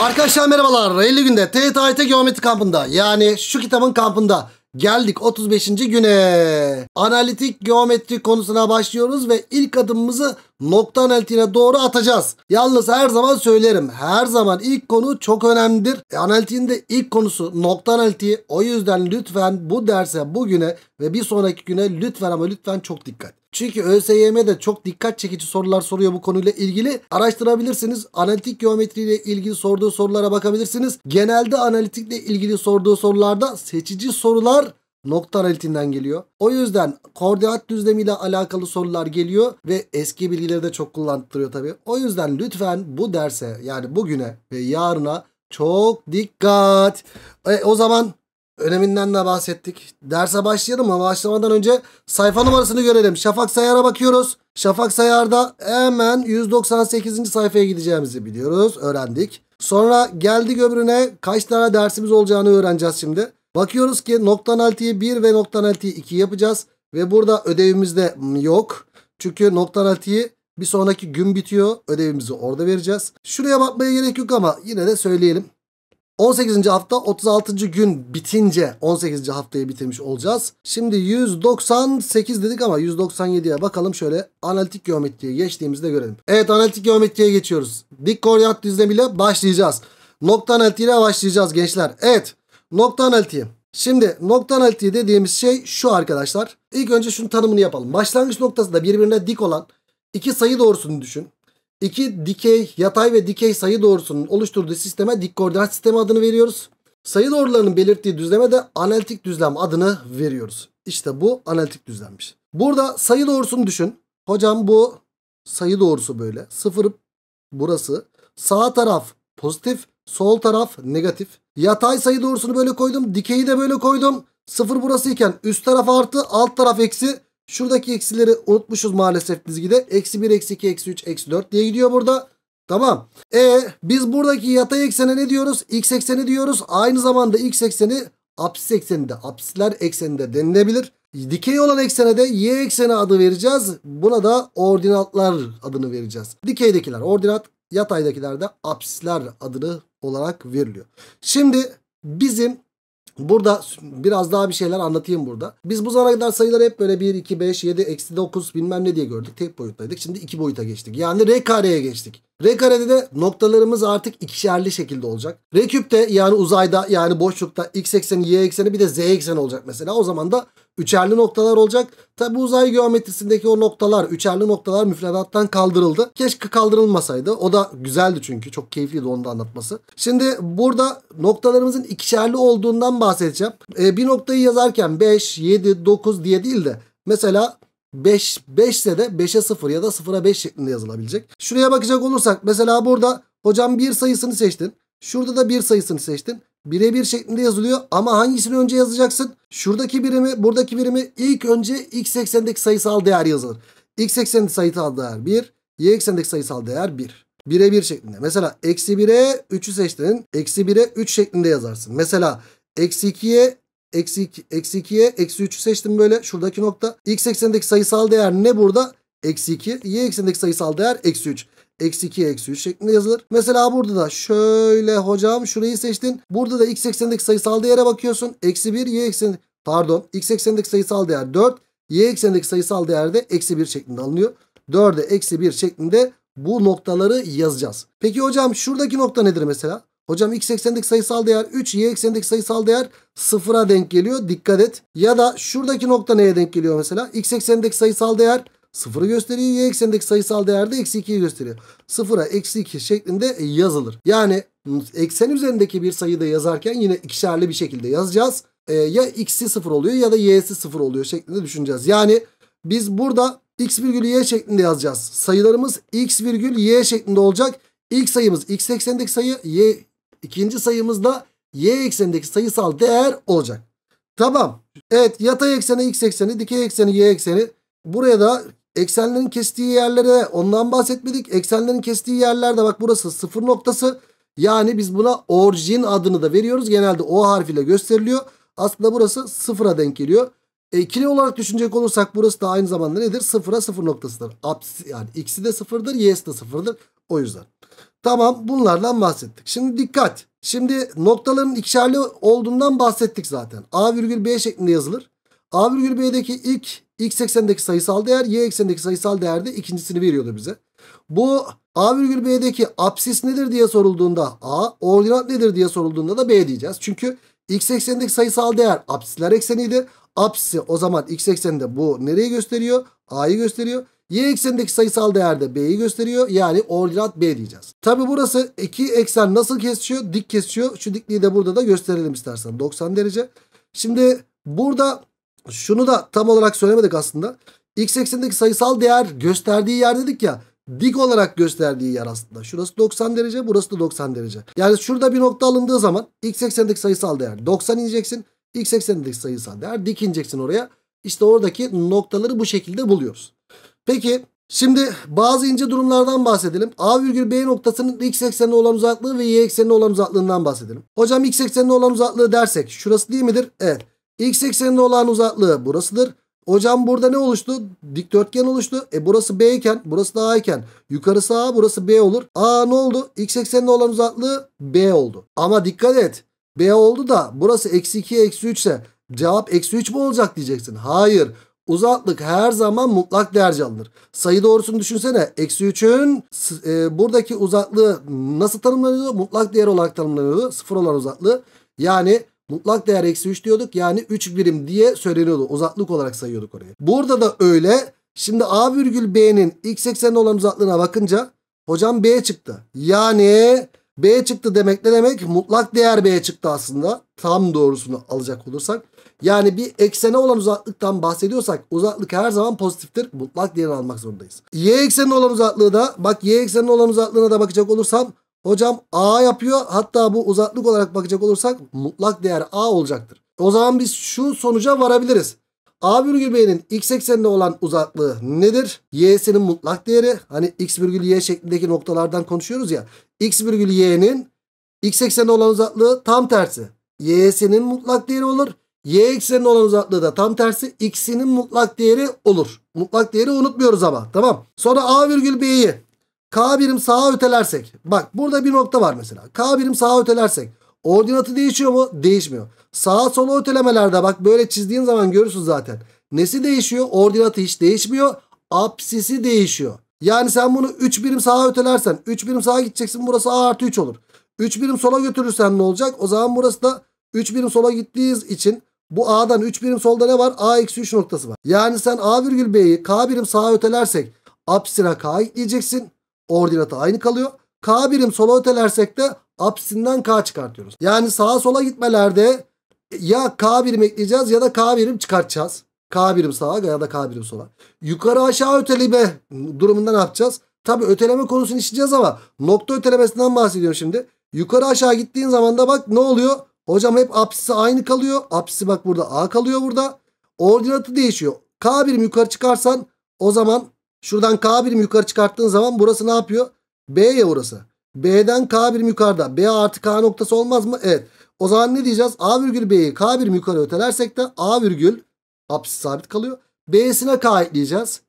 Arkadaşlar merhabalar. 50 günde TYT Geometri kampında yani şu kitabın kampında geldik 35. güne. Analitik geometri konusuna başlıyoruz ve ilk adımımızı nokta doğru atacağız. Yalnız her zaman söylerim. Her zaman ilk konu çok önemlidir. E, analitiğin de ilk konusu nokta analitiği. O yüzden lütfen bu derse bugüne ve bir sonraki güne lütfen ama lütfen çok dikkat. Çünkü ÖSYM'de çok dikkat çekici sorular soruyor bu konuyla ilgili. Araştırabilirsiniz. Analitik geometriyle ilgili sorduğu sorulara bakabilirsiniz. Genelde analitikle ilgili sorduğu sorularda seçici sorular nokta analitinden geliyor. O yüzden koordinat düzlemiyle alakalı sorular geliyor ve eski bilgileri de çok kullandırıyor tabii. O yüzden lütfen bu derse yani bugüne ve yarına çok dikkat. E, o zaman öneminden de bahsettik. Derse başlayalım ama başlamadan önce sayfa numarasını görelim. Şafak Sayar'a bakıyoruz. Şafak Sayar'da hemen 198. sayfaya gideceğimizi biliyoruz. Öğrendik. Sonra geldi öbürüne kaç tane dersimiz olacağını öğreneceğiz şimdi. Bakıyoruz ki nokta analitiği 1 ve nokta analitiği 2 yapacağız. Ve burada ödevimizde yok. Çünkü nokta analitiği bir sonraki gün bitiyor. Ödevimizi orada vereceğiz. Şuraya bakmaya gerek yok ama yine de söyleyelim. 18. hafta 36. gün bitince 18. haftayı bitirmiş olacağız. Şimdi 198 dedik ama 197'ye bakalım şöyle analitik geometriye geçtiğimizde görelim. Evet analitik geometriye geçiyoruz. Dik koordinat düzlemiyle başlayacağız. Nokta analitiğiyle başlayacağız gençler. Evet Nokta analitiği. Şimdi nokta analitiği dediğimiz şey şu arkadaşlar. İlk önce şunun tanımını yapalım. Başlangıç noktasında birbirine dik olan iki sayı doğrusunu düşün. İki dikey, yatay ve dikey sayı doğrusunun oluşturduğu sisteme dik koordinat sistemi adını veriyoruz. Sayı doğrularının belirttiği düzleme de analitik düzlem adını veriyoruz. İşte bu analitik düzlemmiş. Burada sayı doğrusunu düşün. Hocam bu sayı doğrusu böyle. Sıfır burası. Sağ taraf pozitif, Sol taraf negatif. Yatay sayı doğrusunu böyle koydum. Dikeyi de böyle koydum. Sıfır burası iken üst taraf artı alt taraf eksi. Şuradaki eksileri unutmuşuz maalesef dizgide. Eksi 1, eksi 2, eksi 3, eksi 4 diye gidiyor burada. Tamam. E biz buradaki yatay eksene ne diyoruz? X ekseni diyoruz. Aynı zamanda X ekseni apsis ekseninde, apsisler ekseninde denilebilir. Dikey olan eksene de y ekseni adı vereceğiz. Buna da ordinatlar adını vereceğiz. Dikeydekiler ordinat, yataydakiler de apsisler adını olarak veriliyor. Şimdi bizim Burada biraz daha bir şeyler anlatayım burada. Biz bu zamana kadar sayıları hep böyle 1, 2, 5, 7, eksi 9 bilmem ne diye gördük. Tek boyuttaydık. Şimdi iki boyuta geçtik. Yani R kareye geçtik. R karede de noktalarımız artık ikişerli şekilde olacak. R küpte yani uzayda yani boşlukta x ekseni, y ekseni bir de z ekseni olacak mesela. O zaman da Üçerli noktalar olacak. Tabi uzay geometrisindeki o noktalar, üçerli noktalar müfredattan kaldırıldı. Keşke kaldırılmasaydı. O da güzeldi çünkü. Çok keyifliydi onu da anlatması. Şimdi burada noktalarımızın ikişerli olduğundan bahsedeceğim. Ee, bir noktayı yazarken 5, 7, 9 diye değil de mesela 5, 5 ise de 5'e 0 ya da 0'a 5 şeklinde yazılabilecek. Şuraya bakacak olursak mesela burada hocam bir sayısını seçtin. Şurada da bir sayısını seçtin birebir şeklinde yazılıyor. Ama hangisini önce yazacaksın? Şuradaki birimi, buradaki birimi ilk önce x eksendeki sayısal değer yazılır. x eksendeki sayısal değer 1, y eksendeki sayısal değer 1. Bire 1 şeklinde. Mesela eksi 1'e 3'ü seçtin. Eksi 1'e 3 şeklinde yazarsın. Mesela eksi 2'ye eksi 2, eksi 2'ye eksi 3'ü seçtim böyle. Şuradaki nokta. X eksenindeki sayısal değer ne burada? Eksi 2. Y eksenindeki sayısal değer eksi 3 eksi 2 eksi 3 şeklinde yazılır. Mesela burada da şöyle hocam şurayı seçtin. Burada da x eksenindeki sayısal değere bakıyorsun. Eksi 1 y ekseni pardon x eksenindeki sayısal değer 4. Y eksenindeki sayısal değer de eksi 1 şeklinde alınıyor. 4'e eksi 1 şeklinde bu noktaları yazacağız. Peki hocam şuradaki nokta nedir mesela? Hocam x eksenindeki sayısal değer 3, y eksenindeki sayısal değer 0'a denk geliyor. Dikkat et. Ya da şuradaki nokta neye denk geliyor mesela? x eksenindeki sayısal değer Sıfırı gösteriyor. Y eksenindeki sayısal değerde eksi 2'yi gösteriyor. Sıfıra eksi 2 şeklinde yazılır. Yani eksen üzerindeki bir sayıda yazarken yine ikişerli bir şekilde yazacağız. Ee, ya x'i sıfır oluyor ya da y'si sıfır oluyor şeklinde düşüneceğiz. Yani biz burada x virgül y şeklinde yazacağız. Sayılarımız x virgül y şeklinde olacak. İlk sayımız x eksenindeki sayı, y ikinci sayımız da y eksenindeki sayısal değer olacak. Tamam. Evet yatay ekseni x ekseni, dikey ekseni y ekseni. Buraya da Eksenlerin kestiği yerlere ondan bahsetmedik. Eksenlerin kestiği yerlerde bak burası sıfır noktası. Yani biz buna orijin adını da veriyoruz. Genelde O harfiyle gösteriliyor. Aslında burası sıfıra denk geliyor. E, ikili olarak düşünecek olursak burası da aynı zamanda nedir? Sıfıra sıfır noktasıdır. Abs yani x'i de sıfırdır, y'si de sıfırdır. O yüzden. Tamam bunlardan bahsettik. Şimdi dikkat. Şimdi noktaların ikişerli olduğundan bahsettik zaten. A virgül B şeklinde yazılır. A virgül B'deki ilk X eksendeki sayısal değer Y eksendeki sayısal değerde ikincisini veriyordu bize. Bu A virgül B'deki apsis nedir diye sorulduğunda A ordinat nedir diye sorulduğunda da B diyeceğiz. Çünkü X eksenindeki sayısal değer apsisler ekseniydi. Apsisi o zaman X ekseninde bu nereyi gösteriyor? A'yı gösteriyor. Y eksenindeki sayısal değer de B'yi gösteriyor. Yani ordinat B diyeceğiz. Tabi burası iki eksen nasıl kesişiyor? Dik kesişiyor. Şu dikliği de burada da gösterelim istersen. 90 derece. Şimdi burada şunu da tam olarak söylemedik aslında. X eksenindeki sayısal değer gösterdiği yer dedik ya dik olarak gösterdiği yer aslında. Şurası 90 derece burası da 90 derece. Yani şurada bir nokta alındığı zaman x eksenindeki sayısal değer 90 ineceksin. X eksenindeki sayısal değer dik ineceksin oraya. İşte oradaki noktaları bu şekilde buluyoruz. Peki şimdi bazı ince durumlardan bahsedelim. A virgül B noktasının x eksenine olan uzaklığı ve y eksenine olan uzaklığından bahsedelim. Hocam x eksenine olan uzaklığı dersek şurası değil midir? Evet. X ekseninde olan uzaklığı burasıdır. Hocam burada ne oluştu? Dikdörtgen oluştu. E burası B iken burası da A iken yukarısı A burası B olur. A ne oldu? X ekseninde olan uzaklığı B oldu. Ama dikkat et. B oldu da burası eksi 2 eksi 3 ise cevap eksi 3 mü olacak diyeceksin. Hayır. Uzaklık her zaman mutlak değerci alınır. Sayı doğrusunu düşünsene. Eksi 3'ün e, buradaki uzaklığı nasıl tanımlanıyordu? Mutlak değer olarak tanımlanıyordu. Sıfır olan uzaklığı. Yani Mutlak değer eksi 3 diyorduk. Yani 3 birim diye söyleniyordu. Uzaklık olarak sayıyorduk orayı. Burada da öyle. Şimdi A virgül B'nin x eksenine olan uzaklığına bakınca hocam B çıktı. Yani B çıktı demek ne demek? Mutlak değer B çıktı aslında. Tam doğrusunu alacak olursak. Yani bir eksene olan uzaklıktan bahsediyorsak uzaklık her zaman pozitiftir. Mutlak değer almak zorundayız. Y eksenine olan uzaklığı da bak y eksenine olan uzaklığına da bakacak olursam Hocam A yapıyor. Hatta bu uzaklık olarak bakacak olursak mutlak değer A olacaktır. O zaman biz şu sonuca varabiliriz. A virgül B'nin x ekseninde olan uzaklığı nedir? Y'sinin mutlak değeri. Hani x virgül y şeklindeki noktalardan konuşuyoruz ya. x virgül y'nin x ekseninde olan uzaklığı tam tersi. Y'sinin mutlak değeri olur. Y ekseninde olan uzaklığı da tam tersi. X'inin mutlak değeri olur. Mutlak değeri unutmuyoruz ama. Tamam. Sonra A virgül B'yi K birim sağa ötelersek. Bak burada bir nokta var mesela. K birim sağa ötelersek. Ordinatı değişiyor mu? Değişmiyor. Sağa sola ötelemelerde bak böyle çizdiğin zaman görürsün zaten. Nesi değişiyor? Ordinatı hiç değişmiyor. Apsisi değişiyor. Yani sen bunu 3 birim sağa ötelersen 3 birim sağa gideceksin burası A artı 3 olur. 3 birim sola götürürsen ne olacak? O zaman burası da 3 birim sola gittiğiz için bu A'dan 3 birim solda ne var? A eksi 3 noktası var. Yani sen A virgül B'yi K birim sağa ötelersek apsine K ekleyeceksin. Ordinatı aynı kalıyor. K birim sola ötelersek de apsinden K çıkartıyoruz. Yani sağa sola gitmelerde ya K birim ekleyeceğiz ya da K birim çıkartacağız. K birim sağa ya da K birim sola. Yukarı aşağı öteleme durumunda ne yapacağız? Tabi öteleme konusunu işleyeceğiz ama nokta ötelemesinden bahsediyorum şimdi. Yukarı aşağı gittiğin zaman da bak ne oluyor? Hocam hep apsisi aynı kalıyor. Apsisi bak burada A kalıyor burada. Ordinatı değişiyor. K birim yukarı çıkarsan o zaman Şuradan K birim yukarı çıkarttığın zaman burası ne yapıyor? B ya burası. B'den K birim yukarıda. B artı K noktası olmaz mı? Evet. O zaman ne diyeceğiz? A virgül B'yi K birim yukarı ötelersek de A virgül apsis sabit kalıyor. B'sine K ekleyeceğiz.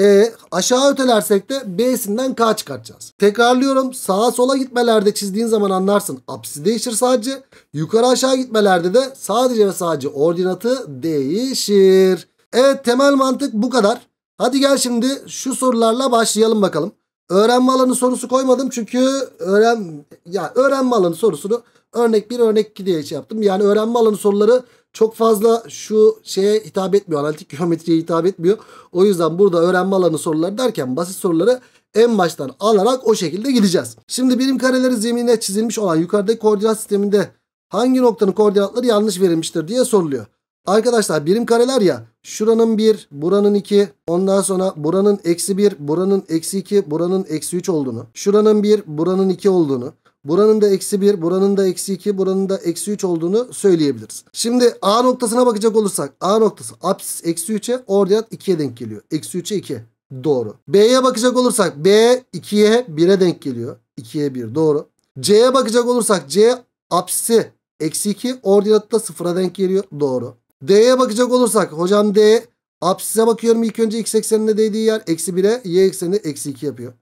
E aşağı ötelersek de B'sinden K çıkartacağız. Tekrarlıyorum sağa sola gitmelerde çizdiğin zaman anlarsın. Apsi değişir sadece. Yukarı aşağı gitmelerde de sadece ve sadece ordinatı değişir. Evet temel mantık bu kadar. Hadi gel şimdi şu sorularla başlayalım bakalım. Öğrenme alanı sorusu koymadım çünkü öğren ya öğrenme alanı sorusunu örnek bir örnek iki diye şey yaptım. Yani öğrenme alanı soruları çok fazla şu şeye hitap etmiyor. Analitik geometriye hitap etmiyor. O yüzden burada öğrenme alanı soruları derken basit soruları en baştan alarak o şekilde gideceğiz. Şimdi birim kareleri zemine çizilmiş olan yukarıdaki koordinat sisteminde hangi noktanın koordinatları yanlış verilmiştir diye soruluyor. Arkadaşlar birim kareler ya. Şuranın 1, buranın 2, ondan sonra buranın eksi 1, buranın eksi 2, buranın eksi 3 olduğunu. Şuranın 1, buranın 2 olduğunu. Buranın da eksi 1, buranın da eksi 2, buranın da eksi 3 olduğunu söyleyebiliriz. Şimdi A noktasına bakacak olursak A noktası apsis eksi 3'e ordinat 2'ye denk geliyor. Eksi 3'e 2. Doğru. B'ye bakacak olursak B 2'ye 1'e denk geliyor. 2'ye 1 doğru. C'ye bakacak olursak C apsisi eksi 2 ordinatı da 0'a denk geliyor. Doğru. D'ye bakacak olursak hocam D absise bakıyorum ilk önce x eksenine değdiği yer eksi 1'e y eksenine eksi 2 yapıyor.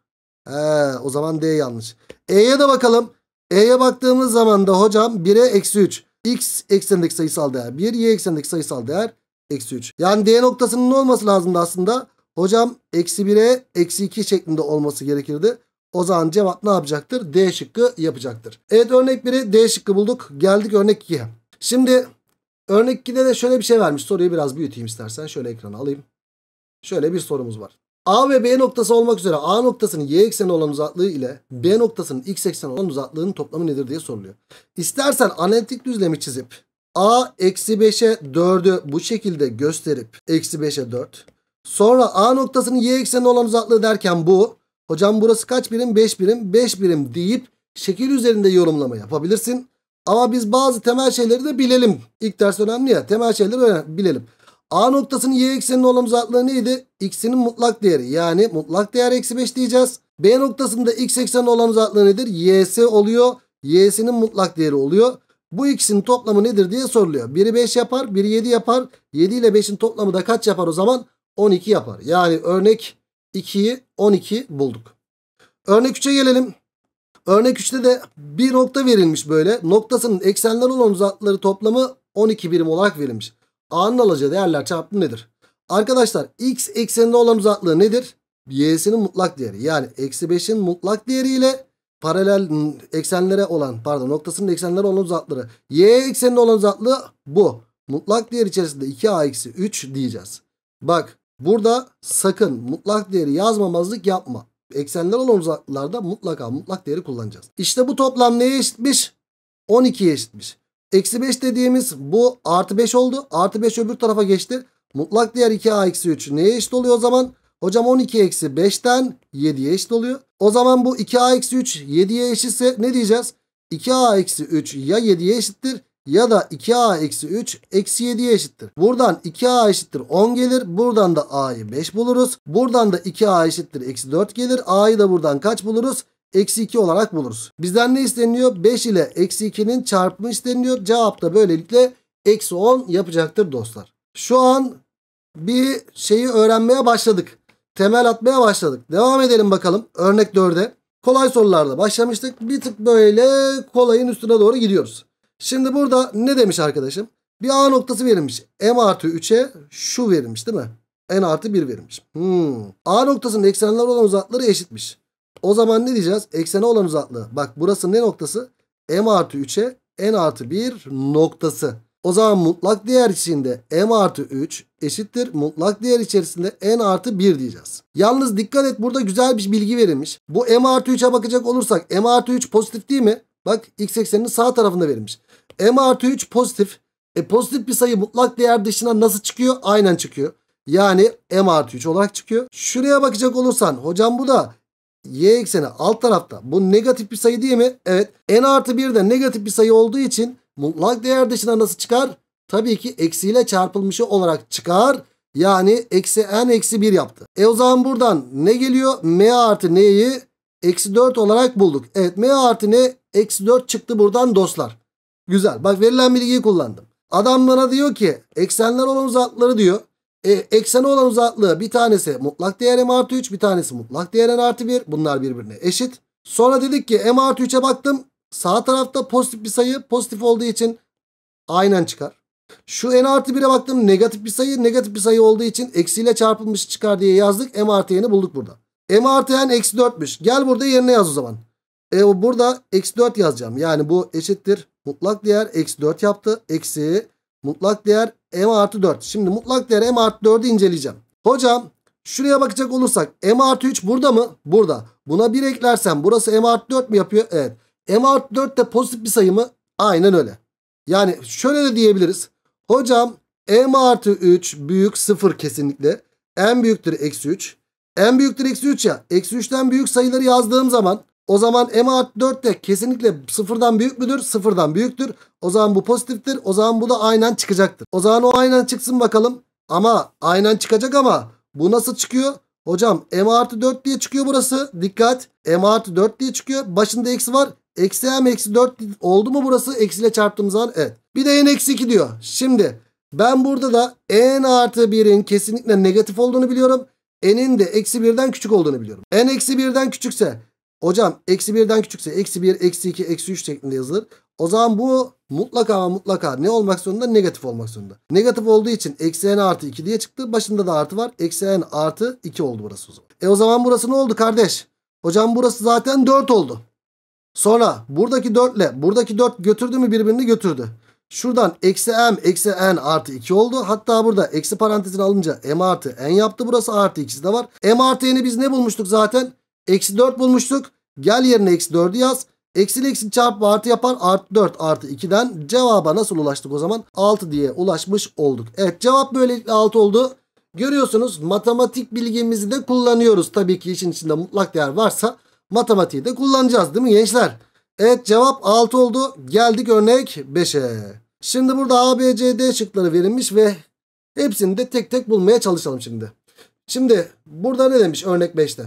He, o zaman D yanlış. E'ye de bakalım. E'ye baktığımız zaman da hocam 1'e eksi 3. X eksenindeki sayısal değer 1. Y eksenindeki sayısal değer eksi 3. Yani D noktasının ne olması lazımdı aslında? Hocam eksi 1'e eksi 2 şeklinde olması gerekirdi. O zaman cevap ne yapacaktır? D şıkkı yapacaktır. Evet örnek 1'i D şıkkı bulduk. Geldik örnek 2'ye. Şimdi Örnek 2'de de şöyle bir şey vermiş. Soruyu biraz büyüteyim istersen. Şöyle ekranı alayım. Şöyle bir sorumuz var. A ve B noktası olmak üzere A noktasının y ekseni olan uzaklığı ile B noktasının x ekseni olan uzaklığının toplamı nedir diye soruluyor. İstersen analitik düzlemi çizip A eksi 5'e 4'ü bu şekilde gösterip eksi 5'e 4. Sonra A noktasının y ekseni olan uzaklığı derken bu. Hocam burası kaç birim? 5 birim. 5 birim deyip şekil üzerinde yorumlama yapabilirsin. Ama biz bazı temel şeyleri de bilelim. İlk ders önemli ya. Temel şeyleri önemli, bilelim. A noktasının y ekseninde olan uzaklığı neydi? X'inin mutlak değeri. Yani mutlak değer eksi 5 diyeceğiz. B noktasında x ekseninde olan uzaklığı nedir? Y'si oluyor. Y'sinin mutlak değeri oluyor. Bu x'in toplamı nedir diye soruluyor. Biri 5 yapar, biri 7 yapar. 7 ile 5'in toplamı da kaç yapar o zaman? 12 yapar. Yani örnek 2'yi 12 bulduk. Örnek 3'e gelelim. Örnek 3'te de bir nokta verilmiş böyle. Noktasının eksenler olan uzakları toplamı 12 birim olarak verilmiş. A'nın alacağı değerler çarpımı nedir? Arkadaşlar x ekseninde olan uzaklığı nedir? Y'sinin mutlak değeri. Yani eksi 5'in mutlak değeriyle paralel eksenlere olan pardon noktasının eksenlere olan uzakları. Y ekseninde olan uzaklığı bu. Mutlak değer içerisinde 2a 3 diyeceğiz. Bak burada sakın mutlak değeri yazmamazlık yapma eksenler olan uzaklarda mutlaka mutlak değeri kullanacağız. İşte bu toplam neye eşitmiş? 12'ye eşitmiş. Eksi 5 dediğimiz bu artı 5 oldu. Artı 5 öbür tarafa geçti. Mutlak değer 2a eksi 3 neye eşit oluyor o zaman? Hocam 12 eksi 5'ten 7'ye eşit oluyor. O zaman bu 2a eksi 3 7'ye eşitse ne diyeceğiz? 2a eksi 3 ya 7'ye eşittir ya da 2a eksi 3 eksi 7'ye eşittir. Buradan 2a eşittir 10 gelir. Buradan da a'yı 5 buluruz. Buradan da 2a eşittir eksi 4 gelir. a'yı da buradan kaç buluruz? Eksi 2 olarak buluruz. Bizden ne isteniyor? 5 ile eksi 2'nin çarpımı isteniyor. Cevap da böylelikle eksi 10 yapacaktır dostlar. Şu an bir şeyi öğrenmeye başladık. Temel atmaya başladık. Devam edelim bakalım. Örnek 4'e. Kolay sorularda başlamıştık. Bir tık böyle kolayın üstüne doğru gidiyoruz. Şimdi burada ne demiş arkadaşım? Bir A noktası verilmiş. M artı 3'e şu verilmiş değil mi? N artı 1 verilmiş. Hmm. A noktasının eksenler olan uzaklıkları eşitmiş. O zaman ne diyeceğiz? Eksene olan uzaklığı. Bak burası ne noktası? M artı 3'e N artı 1 noktası. O zaman mutlak değer içinde M artı 3 eşittir. Mutlak değer içerisinde N artı 1 diyeceğiz. Yalnız dikkat et burada güzel bir bilgi verilmiş. Bu M artı 3'e bakacak olursak M artı 3 pozitif değil mi? Bak x ekseninin sağ tarafında verilmiş m artı 3 pozitif. E pozitif bir sayı mutlak değer dışına nasıl çıkıyor? Aynen çıkıyor. Yani m artı 3 olarak çıkıyor. Şuraya bakacak olursan hocam bu da y ekseni alt tarafta. Bu negatif bir sayı değil mi? Evet. n artı 1 de negatif bir sayı olduğu için mutlak değer dışına nasıl çıkar? Tabii ki eksiyle çarpılmışı olarak çıkar. Yani eksi n eksi 1 yaptı. E o zaman buradan ne geliyor? m artı n'yi eksi 4 olarak bulduk. Evet m artı n eksi 4 çıktı buradan dostlar. Güzel. Bak verilen bilgiyi kullandım. Adam bana diyor ki eksenler olan uzaklıkları diyor. E, eksene olan uzaklığı bir tanesi mutlak değer m artı 3 bir tanesi mutlak değer n artı 1. Bunlar birbirine eşit. Sonra dedik ki m artı 3'e baktım. Sağ tarafta pozitif bir sayı pozitif olduğu için aynen çıkar. Şu n artı 1'e baktım negatif bir sayı negatif bir sayı olduğu için eksiyle çarpılmış çıkar diye yazdık. m artı y'ni bulduk burada. m artı n eksi 4'müş. Gel burada yerine yaz o zaman. E, burada eksi 4 yazacağım. Yani bu eşittir Mutlak değer eksi 4 yaptı. Eksi mutlak değer m artı 4. Şimdi mutlak değer m artı 4'ü inceleyeceğim. Hocam şuraya bakacak olursak m artı 3 burada mı? Burada. Buna 1 eklersen burası m artı 4 mü yapıyor? Evet. m artı 4 de pozitif bir sayı mı? Aynen öyle. Yani şöyle de diyebiliriz. Hocam m artı 3 büyük 0 kesinlikle. m büyüktür eksi 3. m büyüktür eksi 3 ya. Eksi 3'ten büyük sayıları yazdığım zaman o zaman m artı 4 de kesinlikle sıfırdan büyük müdür? Sıfırdan büyüktür. O zaman bu pozitiftir. O zaman bu da aynen çıkacaktır. O zaman o aynen çıksın bakalım. Ama aynen çıkacak ama bu nasıl çıkıyor? Hocam m artı 4 diye çıkıyor burası. Dikkat m artı 4 diye çıkıyor. Başında eksi var. Eksi m eksi 4 oldu mu burası? Eksiyle çarptığımız zaman evet. Bir de n eksi 2 diyor. Şimdi ben burada da n artı 1'in kesinlikle negatif olduğunu biliyorum. n'in de eksi 1'den küçük olduğunu biliyorum. n eksi 1'den küçükse Hocam eksi birden küçükse eksi bir, eksi iki, eksi üç şeklinde yazılır. O zaman bu mutlaka ama mutlaka ne olmak zorunda? Negatif olmak zorunda. Negatif olduğu için eksi n artı 2 diye çıktı. Başında da artı var. Eksi n artı 2 oldu burası o zaman. E o zaman burası ne oldu kardeş? Hocam burası zaten 4 oldu. Sonra buradaki 4 ile buradaki 4 götürdü mü birbirini götürdü. Şuradan eksi m eksi n artı 2 oldu. Hatta burada eksi parantezini alınca m artı n yaptı. Burası artı ikisi de var. m artı n'i biz ne bulmuştuk zaten? Eksi 4 bulmuştuk. Gel yerine eksi 4'ü yaz. Eksi eksi çarpı artı yapar. Artı 4 artı 2'den cevaba nasıl ulaştık o zaman? 6 diye ulaşmış olduk. Evet cevap böylelikle 6 oldu. Görüyorsunuz matematik bilgimizi de kullanıyoruz. Tabii ki işin içinde mutlak değer varsa matematiği de kullanacağız değil mi gençler? Evet cevap 6 oldu. Geldik örnek 5'e. Şimdi burada A, B, C, D şıkları verilmiş ve hepsini de tek tek bulmaya çalışalım şimdi. Şimdi burada ne demiş örnek 5'te?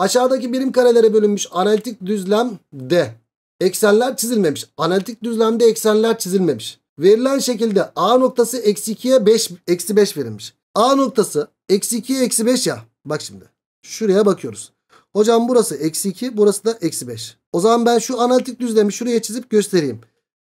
Aşağıdaki birim karelere bölünmüş analitik düzlemde eksenler çizilmemiş. Analitik düzlemde eksenler çizilmemiş. Verilen şekilde A noktası eksi 2'ye 5, eksi 5 verilmiş. A noktası eksi 2'ye eksi 5 ya. Bak şimdi. Şuraya bakıyoruz. Hocam burası eksi 2 burası da eksi 5. O zaman ben şu analitik düzlemi şuraya çizip göstereyim.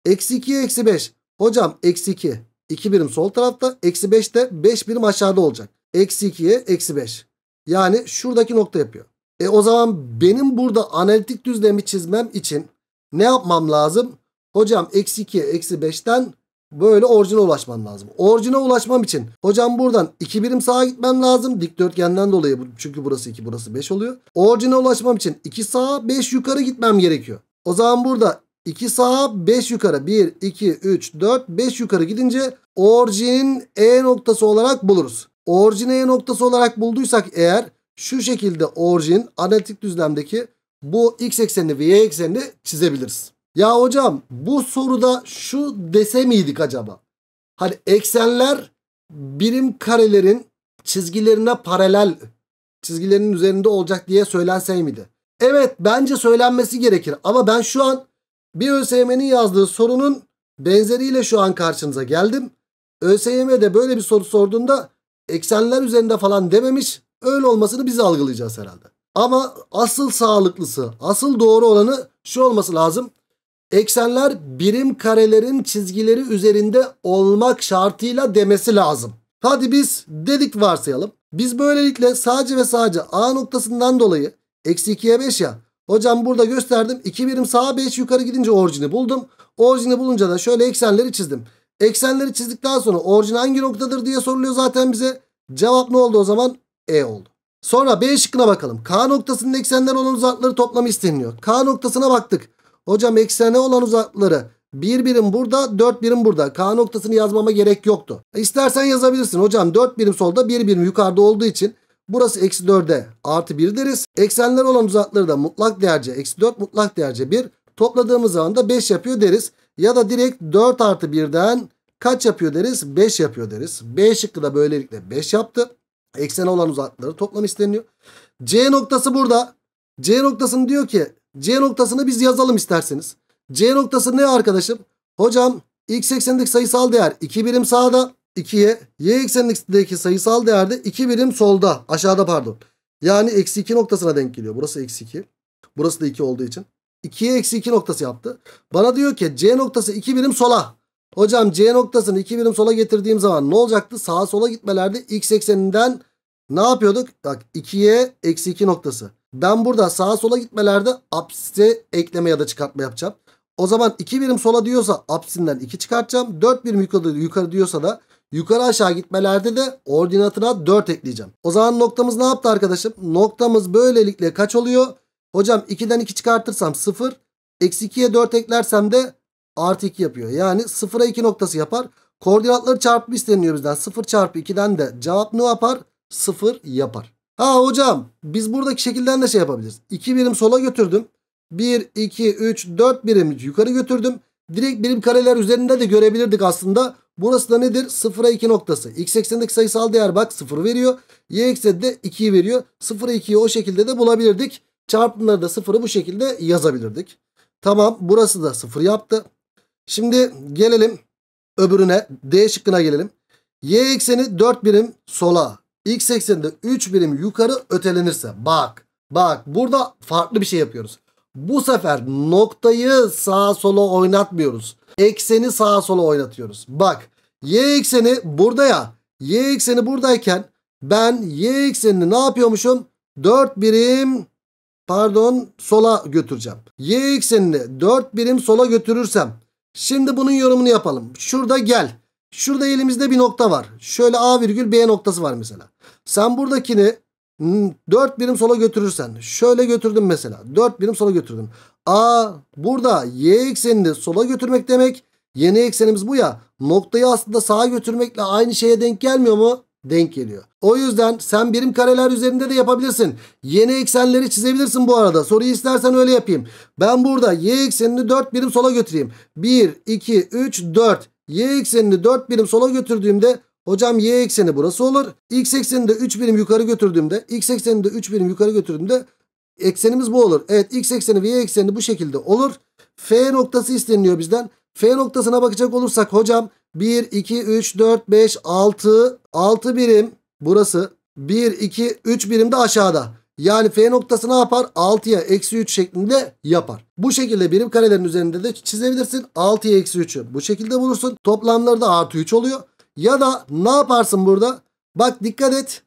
Eksi 2'ye eksi 5. Hocam eksi 2. 2 birim sol tarafta. Eksi 5 de 5 birim aşağıda olacak. Eksi 2'ye eksi 5. Yani şuradaki nokta yapıyor. E o zaman benim burada analitik düzlemi çizmem için ne yapmam lazım? Hocam eksi 2 eksi 5'ten böyle orijine ulaşmam lazım. Orijine ulaşmam için hocam buradan 2 birim sağa gitmem lazım. Dikdörtgenden dolayı çünkü burası 2 burası 5 oluyor. Orijine ulaşmam için 2 sağa 5 yukarı gitmem gerekiyor. O zaman burada 2 sağa 5 yukarı 1 2 3 4 5 yukarı gidince orijinin E noktası olarak buluruz. Orijin E noktası olarak bulduysak eğer şu şekilde orijin analitik düzlemdeki bu x eksenini ve y eksenini çizebiliriz. Ya hocam bu soruda şu dese miydik acaba? Hani eksenler birim karelerin çizgilerine paralel çizgilerinin üzerinde olacak diye söylensey miydi? Evet bence söylenmesi gerekir ama ben şu an bir ÖSYM'nin yazdığı sorunun benzeriyle şu an karşınıza geldim. ÖSYM'de böyle bir soru sorduğunda eksenler üzerinde falan dememiş Öyle olmasını biz algılayacağız herhalde. Ama asıl sağlıklısı, asıl doğru olanı şu olması lazım. Eksenler birim karelerin çizgileri üzerinde olmak şartıyla demesi lazım. Hadi biz dedik varsayalım. Biz böylelikle sadece ve sadece A noktasından dolayı eksi 2'ye 5 ya. Hocam burada gösterdim. 2 birim sağa 5 yukarı gidince orijini buldum. Orijini bulunca da şöyle eksenleri çizdim. Eksenleri çizdikten sonra orijin hangi noktadır diye soruluyor zaten bize. Cevap ne oldu o zaman? E oldu. Sonra B şıkkına bakalım. K noktasının eksenden olan uzakları toplamı isteniliyor. K noktasına baktık. Hocam eksene olan uzakları bir birim burada, dört birim burada. K noktasını yazmama gerek yoktu. E, istersen yazabilirsin. Hocam dört birim solda, bir birim yukarıda olduğu için burası eksi dörde artı bir deriz. Eksenler olan uzakları da mutlak değerce eksi dört mutlak değerce bir. Topladığımız zaman da beş yapıyor deriz. Ya da direkt dört artı birden kaç yapıyor deriz? Beş yapıyor deriz. B şıkkı da böylelikle beş yaptı. Eksene olan uzaklıkları toplam isteniyor. C noktası burada. C noktasını diyor ki C noktasını biz yazalım isterseniz. C noktası ne arkadaşım? Hocam x eksenindeki sayısal değer 2 birim sağda 2'ye. Y eksenindeki sayısal değer de 2 birim solda. Aşağıda pardon. Yani eksi 2 noktasına denk geliyor. Burası eksi 2. Burası da 2 olduğu için. 2'ye eksi 2 noktası yaptı. Bana diyor ki C noktası 2 birim sola. Hocam C noktasını 2 birim sola getirdiğim zaman ne olacaktı? Sağa sola gitmelerde x ekseninden ne yapıyorduk? Bak 2'ye eksi 2 noktası. Ben burada sağa sola gitmelerde apsise ekleme ya da çıkartma yapacağım. O zaman 2 birim sola diyorsa apsinden 2 çıkartacağım. 4 birim yukarı, yukarı diyorsa da yukarı aşağı gitmelerde de ordinatına 4 ekleyeceğim. O zaman noktamız ne yaptı arkadaşım? Noktamız böylelikle kaç oluyor? Hocam 2'den 2 çıkartırsam 0. Eksi 2'ye 4 eklersem de artı 2 yapıyor. Yani 0'a 2 noktası yapar. Koordinatları çarpımı isteniyor bizden. 0 çarpı 2'den de cevap ne yapar? 0 yapar. Ha hocam biz buradaki şekilden de şey yapabiliriz. 2 birim sola götürdüm. 1, 2, 3, 4 birim yukarı götürdüm. Direkt birim kareler üzerinde de görebilirdik aslında. Burası da nedir? 0'a 2 noktası. X eksenindeki sayısal değer bak 0 veriyor. Y ekseninde de 2'yi veriyor. 0'a 2'yi o şekilde de bulabilirdik. Çarpımları da 0'ı bu şekilde yazabilirdik. Tamam burası da 0 yaptı. Şimdi gelelim öbürüne D şıkkına gelelim. Y ekseni 4 birim sola. X ekseni de 3 birim yukarı ötelenirse. Bak bak burada farklı bir şey yapıyoruz. Bu sefer noktayı sağa sola oynatmıyoruz. Ekseni sağa sola oynatıyoruz. Bak y ekseni burada ya. Y ekseni buradayken ben y eksenini ne yapıyormuşum? 4 birim pardon sola götüreceğim. Y eksenini 4 birim sola götürürsem Şimdi bunun yorumunu yapalım. Şurada gel. Şurada elimizde bir nokta var. Şöyle A virgül B noktası var mesela. Sen buradakini 4 birim sola götürürsen. Şöyle götürdüm mesela. 4 birim sola götürdüm. A burada Y eksenini sola götürmek demek. Yeni eksenimiz bu ya. Noktayı aslında sağa götürmekle aynı şeye denk gelmiyor mu? denk geliyor. O yüzden sen birim kareler üzerinde de yapabilirsin. Yeni eksenleri çizebilirsin bu arada. Soruyu istersen öyle yapayım. Ben burada y eksenini 4 birim sola götüreyim. 1, 2, 3, 4. Y eksenini 4 birim sola götürdüğümde hocam y ekseni burası olur. X eksenini de 3 birim yukarı götürdüğümde x eksenini de 3 birim yukarı götürdüğümde eksenimiz bu olur. Evet x ekseni ve y ekseni bu şekilde olur. F noktası isteniliyor bizden. F noktasına bakacak olursak hocam 1, 2, 3, 4, 5, 6, 6 birim burası. 1, 2, 3 birim de aşağıda. Yani F noktası ne yapar? 6'ya eksi 3 şeklinde yapar. Bu şekilde birim karelerin üzerinde de çizebilirsin. 6'ya eksi 3'ü bu şekilde bulursun. Toplamları da artı 3 oluyor. Ya da ne yaparsın burada? Bak dikkat et.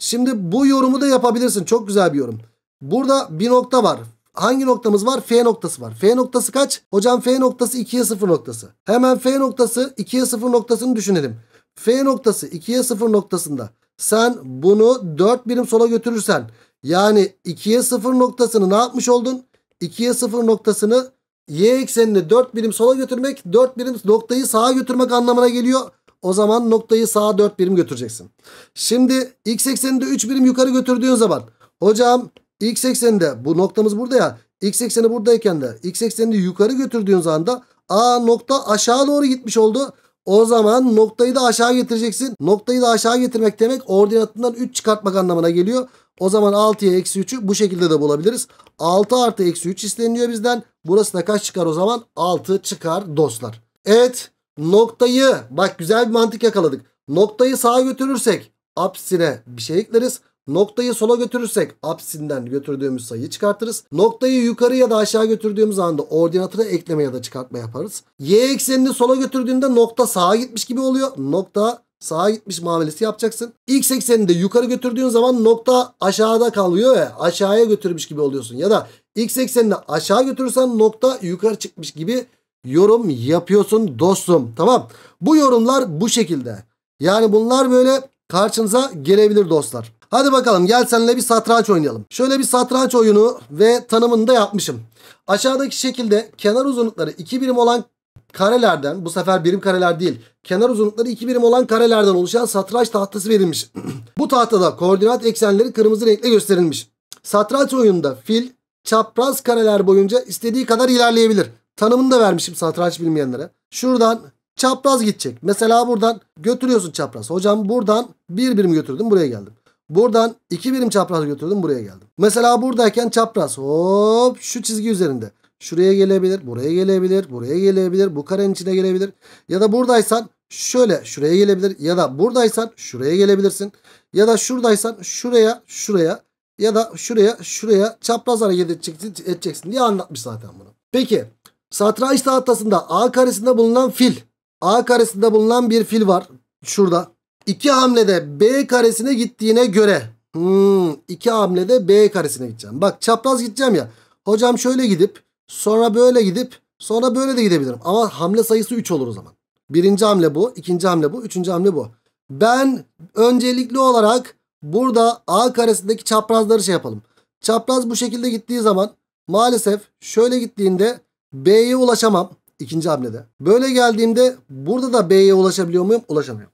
Şimdi bu yorumu da yapabilirsin. Çok güzel bir yorum. Burada bir nokta var. Hangi noktamız var? F noktası var. F noktası kaç? Hocam F noktası 2'ye 0 noktası. Hemen F noktası 2'ye 0 noktasını düşünelim. F noktası 2'ye 0 noktasında sen bunu 4 birim sola götürürsen yani 2'ye 0 noktasını ne yapmış oldun? 2'ye 0 noktasını y eksenini 4 birim sola götürmek 4 birim noktayı sağa götürmek anlamına geliyor. O zaman noktayı sağa 4 birim götüreceksin. Şimdi x ekseninde 3 birim yukarı götürdüğün zaman hocam x ekseninde bu noktamız burada ya x ekseni buradayken de x eksenini yukarı götürdüğün zaman da a nokta aşağı doğru gitmiş oldu. O zaman noktayı da aşağı getireceksin. Noktayı da aşağı getirmek demek ordinatından 3 çıkartmak anlamına geliyor. O zaman 6'ya eksi 3'ü bu şekilde de bulabiliriz. 6 artı eksi 3 isteniliyor bizden. Burası da kaç çıkar o zaman? 6 çıkar dostlar. Evet noktayı bak güzel bir mantık yakaladık. Noktayı sağa götürürsek apsine bir şey ekleriz. Noktayı sola götürürsek apsinden götürdüğümüz sayıyı çıkartırız. Noktayı yukarı ya da aşağı götürdüğümüz anda ordinatına ekleme ya da çıkartma yaparız. Y eksenini sola götürdüğünde nokta sağa gitmiş gibi oluyor. Nokta sağa gitmiş muamelesi yapacaksın. X eksenini de yukarı götürdüğün zaman nokta aşağıda kalıyor ya aşağıya götürmüş gibi oluyorsun. Ya da x eksenini aşağı götürürsen nokta yukarı çıkmış gibi yorum yapıyorsun dostum. Tamam bu yorumlar bu şekilde. Yani bunlar böyle karşınıza gelebilir dostlar. Hadi bakalım gel seninle bir satranç oynayalım. Şöyle bir satranç oyunu ve tanımını da yapmışım. Aşağıdaki şekilde kenar uzunlukları 2 birim olan karelerden bu sefer birim kareler değil kenar uzunlukları 2 birim olan karelerden oluşan satranç tahtası verilmiş. bu tahtada koordinat eksenleri kırmızı renkle gösterilmiş. Satranç oyununda fil çapraz kareler boyunca istediği kadar ilerleyebilir. Tanımını da vermişim satranç bilmeyenlere. Şuradan çapraz gidecek. Mesela buradan götürüyorsun çapraz. Hocam buradan bir birim götürdüm buraya geldim. Buradan iki birim çapraz götürdüm buraya geldim. Mesela buradayken çapraz hop şu çizgi üzerinde. Şuraya gelebilir, buraya gelebilir, buraya gelebilir, bu karenin içine gelebilir. Ya da buradaysan şöyle şuraya gelebilir ya da buradaysan şuraya gelebilirsin. Ya da şuradaysan şuraya, şuraya ya da şuraya, şuraya çapraz hareket edeceksin, edeceksin diye anlatmış zaten bunu. Peki satranç tahtasında A karesinde bulunan fil. A karesinde bulunan bir fil var şurada. 2 hamlede B karesine gittiğine göre. Hmm, hamlede B karesine gideceğim. Bak çapraz gideceğim ya. Hocam şöyle gidip sonra böyle gidip sonra böyle de gidebilirim. Ama hamle sayısı 3 olur o zaman. Birinci hamle bu. ikinci hamle bu. Üçüncü hamle bu. Ben öncelikli olarak burada A karesindeki çaprazları şey yapalım. Çapraz bu şekilde gittiği zaman maalesef şöyle gittiğinde B'ye ulaşamam ikinci hamlede. Böyle geldiğimde burada da B'ye ulaşabiliyor muyum? Ulaşamıyorum.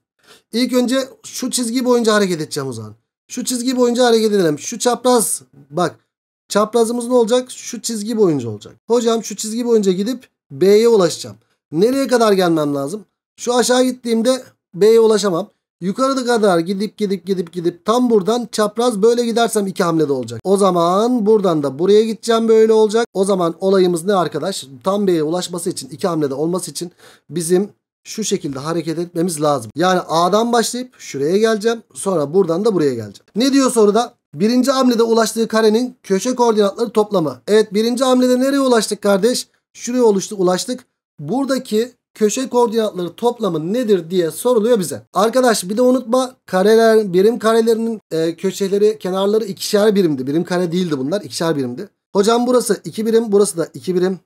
İlk önce şu çizgi boyunca hareket edeceğim o zaman. Şu çizgi boyunca hareket edelim. Şu çapraz bak çaprazımız ne olacak? Şu çizgi boyunca olacak. Hocam şu çizgi boyunca gidip B'ye ulaşacağım. Nereye kadar gelmem lazım? Şu aşağı gittiğimde B'ye ulaşamam. Yukarıda kadar gidip gidip gidip gidip tam buradan çapraz böyle gidersem iki hamlede olacak. O zaman buradan da buraya gideceğim böyle olacak. O zaman olayımız ne arkadaş? Tam B'ye ulaşması için iki hamlede olması için bizim şu şekilde hareket etmemiz lazım. Yani A'dan başlayıp şuraya geleceğim. Sonra buradan da buraya geleceğim. Ne diyor soruda? Birinci hamlede ulaştığı karenin köşe koordinatları toplamı. Evet birinci hamlede nereye ulaştık kardeş? Şuraya oluştu ulaştık. Buradaki köşe koordinatları toplamı nedir diye soruluyor bize. Arkadaş bir de unutma kareler birim karelerinin e, köşeleri kenarları ikişer birimdi. Birim kare değildi bunlar ikişer birimdi. Hocam burası 2 birim burası da 2 birim.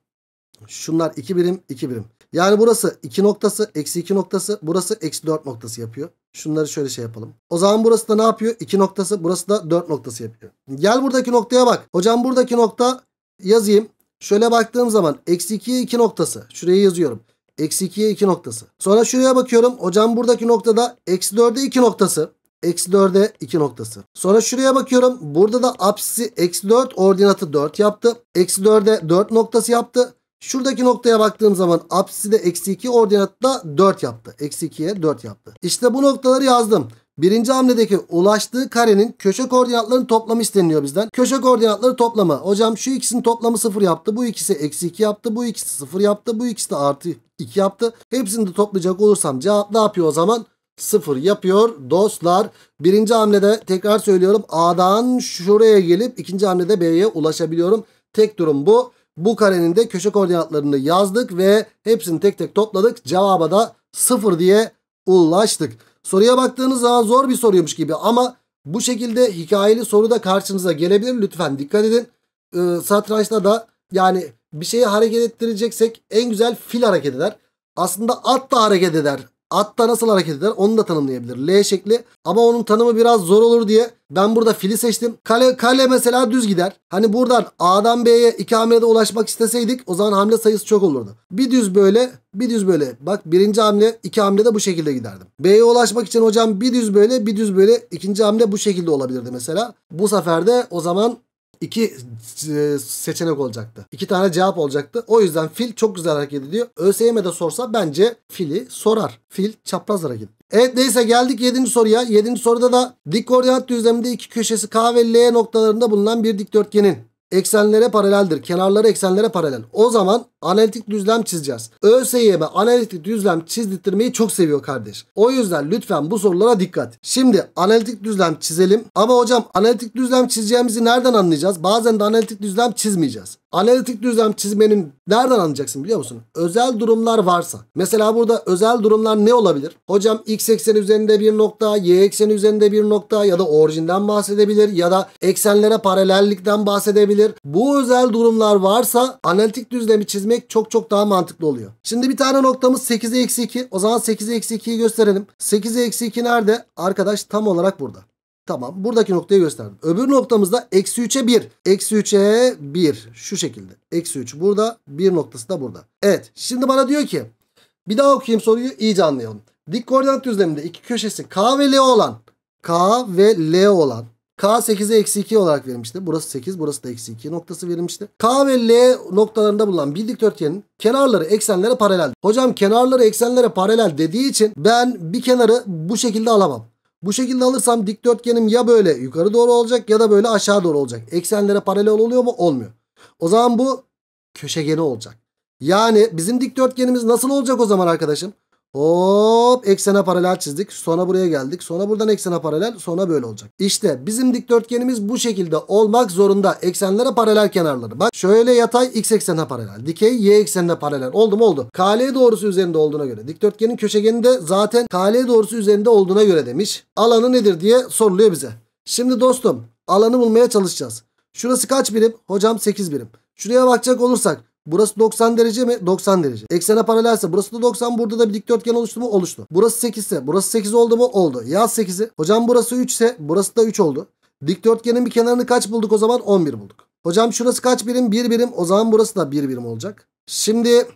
Şunlar 2 birim 2 birim. Yani burası 2 noktası eksi 2 noktası burası eksi 4 noktası yapıyor. Şunları şöyle şey yapalım. O zaman burası da ne yapıyor? 2 noktası burası da 4 noktası yapıyor. Gel buradaki noktaya bak. Hocam buradaki nokta yazayım. Şöyle baktığım zaman eksi 2'ye 2 noktası. Şuraya yazıyorum. Eksi 2'ye 2 noktası. Sonra şuraya bakıyorum. Hocam buradaki noktada eksi 4'e 2 noktası. Eksi 4'e 2 noktası. Sonra şuraya bakıyorum. Burada da apsisi eksi 4 ordinatı 4 yaptı. Eksi 4'e 4 noktası yaptı. Şuradaki noktaya baktığım zaman apside eksi 2 ordinatta 4 yaptı. Eksi 2'ye 4 yaptı. İşte bu noktaları yazdım. Birinci hamledeki ulaştığı karenin köşe koordinatlarının toplamı isteniliyor bizden. Köşe koordinatları toplama. Hocam şu ikisinin toplamı 0 yaptı. Bu ikisi eksi 2 yaptı. Bu ikisi 0 yaptı. Bu ikisi de artı 2 yaptı. Hepsini de toplayacak olursam cevap ne yapıyor o zaman? 0 yapıyor dostlar. Birinci hamlede tekrar söylüyorum A'dan şuraya gelip ikinci hamlede B'ye ulaşabiliyorum. Tek durum bu. Bu karenin de köşe koordinatlarını yazdık ve hepsini tek tek topladık. Cevaba da 0 diye ulaştık. Soruya baktığınız zaman zor bir soruymuş gibi ama bu şekilde hikayeli soru da karşınıza gelebilir. Lütfen dikkat edin. Ee, satrançta da yani bir şeyi hareket ettireceksek en güzel fil hareket eder. Aslında at da hareket eder. Atta nasıl hareket eder onu da tanımlayabilir. L şekli ama onun tanımı biraz zor olur diye ben burada fili seçtim. Kale, kale mesela düz gider. Hani buradan A'dan B'ye iki hamlede ulaşmak isteseydik o zaman hamle sayısı çok olurdu. Bir düz böyle bir düz böyle. Bak birinci hamle iki hamlede bu şekilde giderdim. B'ye ulaşmak için hocam bir düz böyle bir düz böyle ikinci hamle bu şekilde olabilirdi mesela. Bu sefer de o zaman iki e, seçenek olacaktı. İki tane cevap olacaktı. O yüzden fil çok güzel hareket ediyor. ÖSYM'de sorsa bence fili sorar. Fil çapraz hareket. Evet neyse geldik 7. soruya. 7. soruda da dik koordinat düzleminde iki köşesi K ve L noktalarında bulunan bir dikdörtgenin eksenlere paraleldir. Kenarları eksenlere paralel. O zaman analitik düzlem çizeceğiz. ÖSYM analitik düzlem çizdirtmeyi çok seviyor kardeş. O yüzden lütfen bu sorulara dikkat. Şimdi analitik düzlem çizelim. Ama hocam analitik düzlem çizeceğimizi nereden anlayacağız? Bazen de analitik düzlem çizmeyeceğiz. Analitik düzlem çizmenin nereden anlayacaksın biliyor musun? Özel durumlar varsa. Mesela burada özel durumlar ne olabilir? Hocam x ekseni üzerinde bir nokta, y ekseni üzerinde bir nokta ya da orijinden bahsedebilir ya da eksenlere paralellikten bahsedebilir. Bu özel durumlar varsa analitik düzlemi çizmek çok çok daha mantıklı oluyor. Şimdi bir tane noktamız 8'e eksi 2. O zaman 8'e eksi 2'yi gösterelim. 8'e eksi 2 nerede? Arkadaş tam olarak burada. Tamam buradaki noktayı gösterdim. Öbür noktamızda eksi 3'e 1. Eksi 3'e 1 şu şekilde. Eksi 3 burada bir noktası da burada. Evet şimdi bana diyor ki bir daha okuyayım soruyu iyice anlayalım. Dik koordinat düzleminde iki köşesi K ve L olan K ve L olan K 8'e eksi 2 olarak verilmişti. Burası 8 burası da eksi 2 noktası verilmişti. K ve L noktalarında bulunan bir dikdörtgenin kenarları eksenlere paralel. Hocam kenarları eksenlere paralel dediği için ben bir kenarı bu şekilde alamam. Bu şekilde alırsam dikdörtgenim ya böyle yukarı doğru olacak ya da böyle aşağı doğru olacak. Eksenlere paralel oluyor mu? Olmuyor. O zaman bu köşegeni olacak. Yani bizim dikdörtgenimiz nasıl olacak o zaman arkadaşım? Hop eksene paralel çizdik. Sonra buraya geldik. Sonra buradan eksene paralel. Sonra böyle olacak. İşte bizim dikdörtgenimiz bu şekilde olmak zorunda. Eksenlere paralel kenarları. Bak şöyle yatay x eksenine paralel. Dikey y eksenine paralel. Oldu mu oldu. KL doğrusu üzerinde olduğuna göre. Dikdörtgenin köşegeni de zaten KL doğrusu üzerinde olduğuna göre demiş. Alanı nedir diye soruluyor bize. Şimdi dostum alanı bulmaya çalışacağız. Şurası kaç birim? Hocam 8 birim. Şuraya bakacak olursak Burası 90 derece mi? 90 derece. Eksene paralelse burası da 90. Burada da bir dikdörtgen oluştu mu? Oluştu. Burası 8 ise burası 8 oldu mu? Oldu. Yaz 8'i. Hocam burası 3 ise burası da 3 oldu. Dikdörtgenin bir kenarını kaç bulduk o zaman? 11 bulduk. Hocam şurası kaç birim? 1 birim. O zaman burası da 1 birim olacak. Şimdi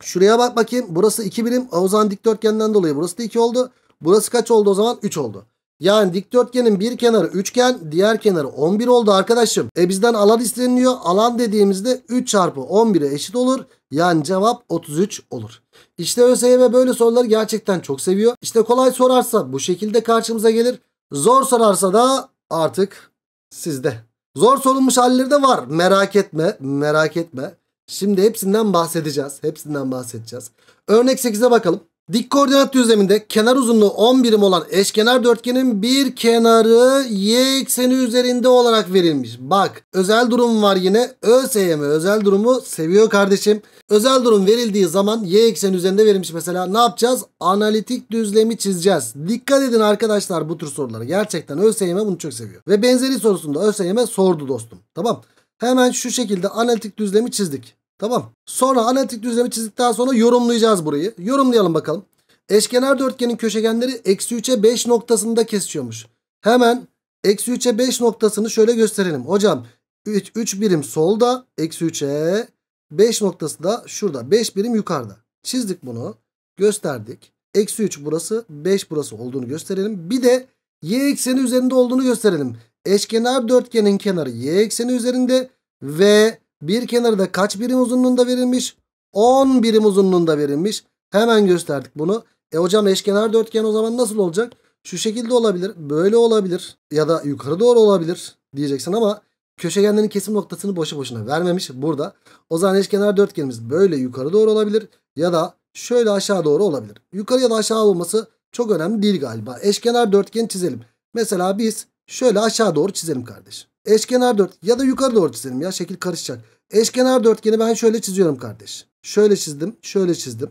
şuraya bak bakayım. Burası 2 birim. O zaman dikdörtgenden dolayı burası da 2 oldu. Burası kaç oldu o zaman? 3 oldu. Yani dikdörtgenin bir kenarı üçgen diğer kenarı 11 oldu arkadaşım. E bizden alan isteniliyor. Alan dediğimizde 3 çarpı 11'e eşit olur. Yani cevap 33 olur. İşte ÖSYM böyle soruları gerçekten çok seviyor. İşte kolay sorarsa bu şekilde karşımıza gelir. Zor sorarsa da artık sizde. Zor sorulmuş halleri de var. Merak etme merak etme. Şimdi hepsinden bahsedeceğiz. Hepsinden bahsedeceğiz. Örnek 8'e bakalım. Dik koordinat düzleminde kenar uzunluğu 10 birim olan eşkenar dörtgenin bir kenarı y ekseni üzerinde olarak verilmiş. Bak özel durum var yine ÖSYM özel durumu seviyor kardeşim. Özel durum verildiği zaman y ekseni üzerinde verilmiş mesela ne yapacağız? Analitik düzlemi çizeceğiz. Dikkat edin arkadaşlar bu tür soruları gerçekten ÖSYM bunu çok seviyor. Ve benzeri sorusunda ÖSYM sordu dostum tamam. Hemen şu şekilde analitik düzlemi çizdik. Tamam. Sonra analitik düzlemi çizdikten sonra yorumlayacağız burayı. Yorumlayalım bakalım. Eşkenar dörtgenin köşegenleri eksi 3'e 5 noktasında kesişiyormuş. Hemen eksi 3'e 5 noktasını şöyle gösterelim. Hocam 3, 3 birim solda eksi 3'e 5 noktası da şurada 5 birim yukarıda. Çizdik bunu gösterdik. Eksi 3 burası 5 burası olduğunu gösterelim. Bir de y ekseni üzerinde olduğunu gösterelim. Eşkenar dörtgenin kenarı y ekseni üzerinde ve bir kenarı da kaç birim uzunluğunda verilmiş? 10 birim uzunluğunda verilmiş. Hemen gösterdik bunu. E hocam eşkenar dörtgen o zaman nasıl olacak? Şu şekilde olabilir, böyle olabilir ya da yukarı doğru olabilir diyeceksin ama köşegenlerin kesim noktasını boşu boşuna vermemiş burada. O zaman eşkenar dörtgenimiz böyle yukarı doğru olabilir ya da şöyle aşağı doğru olabilir. Yukarı ya da aşağı olması çok önemli değil galiba. Eşkenar dörtgen çizelim. Mesela biz şöyle aşağı doğru çizelim kardeşim. Eşkenar dört ya da yukarı doğru çizelim ya şekil karışacak. Eşkenar dörtgeni ben şöyle çiziyorum kardeş. Şöyle çizdim, şöyle çizdim.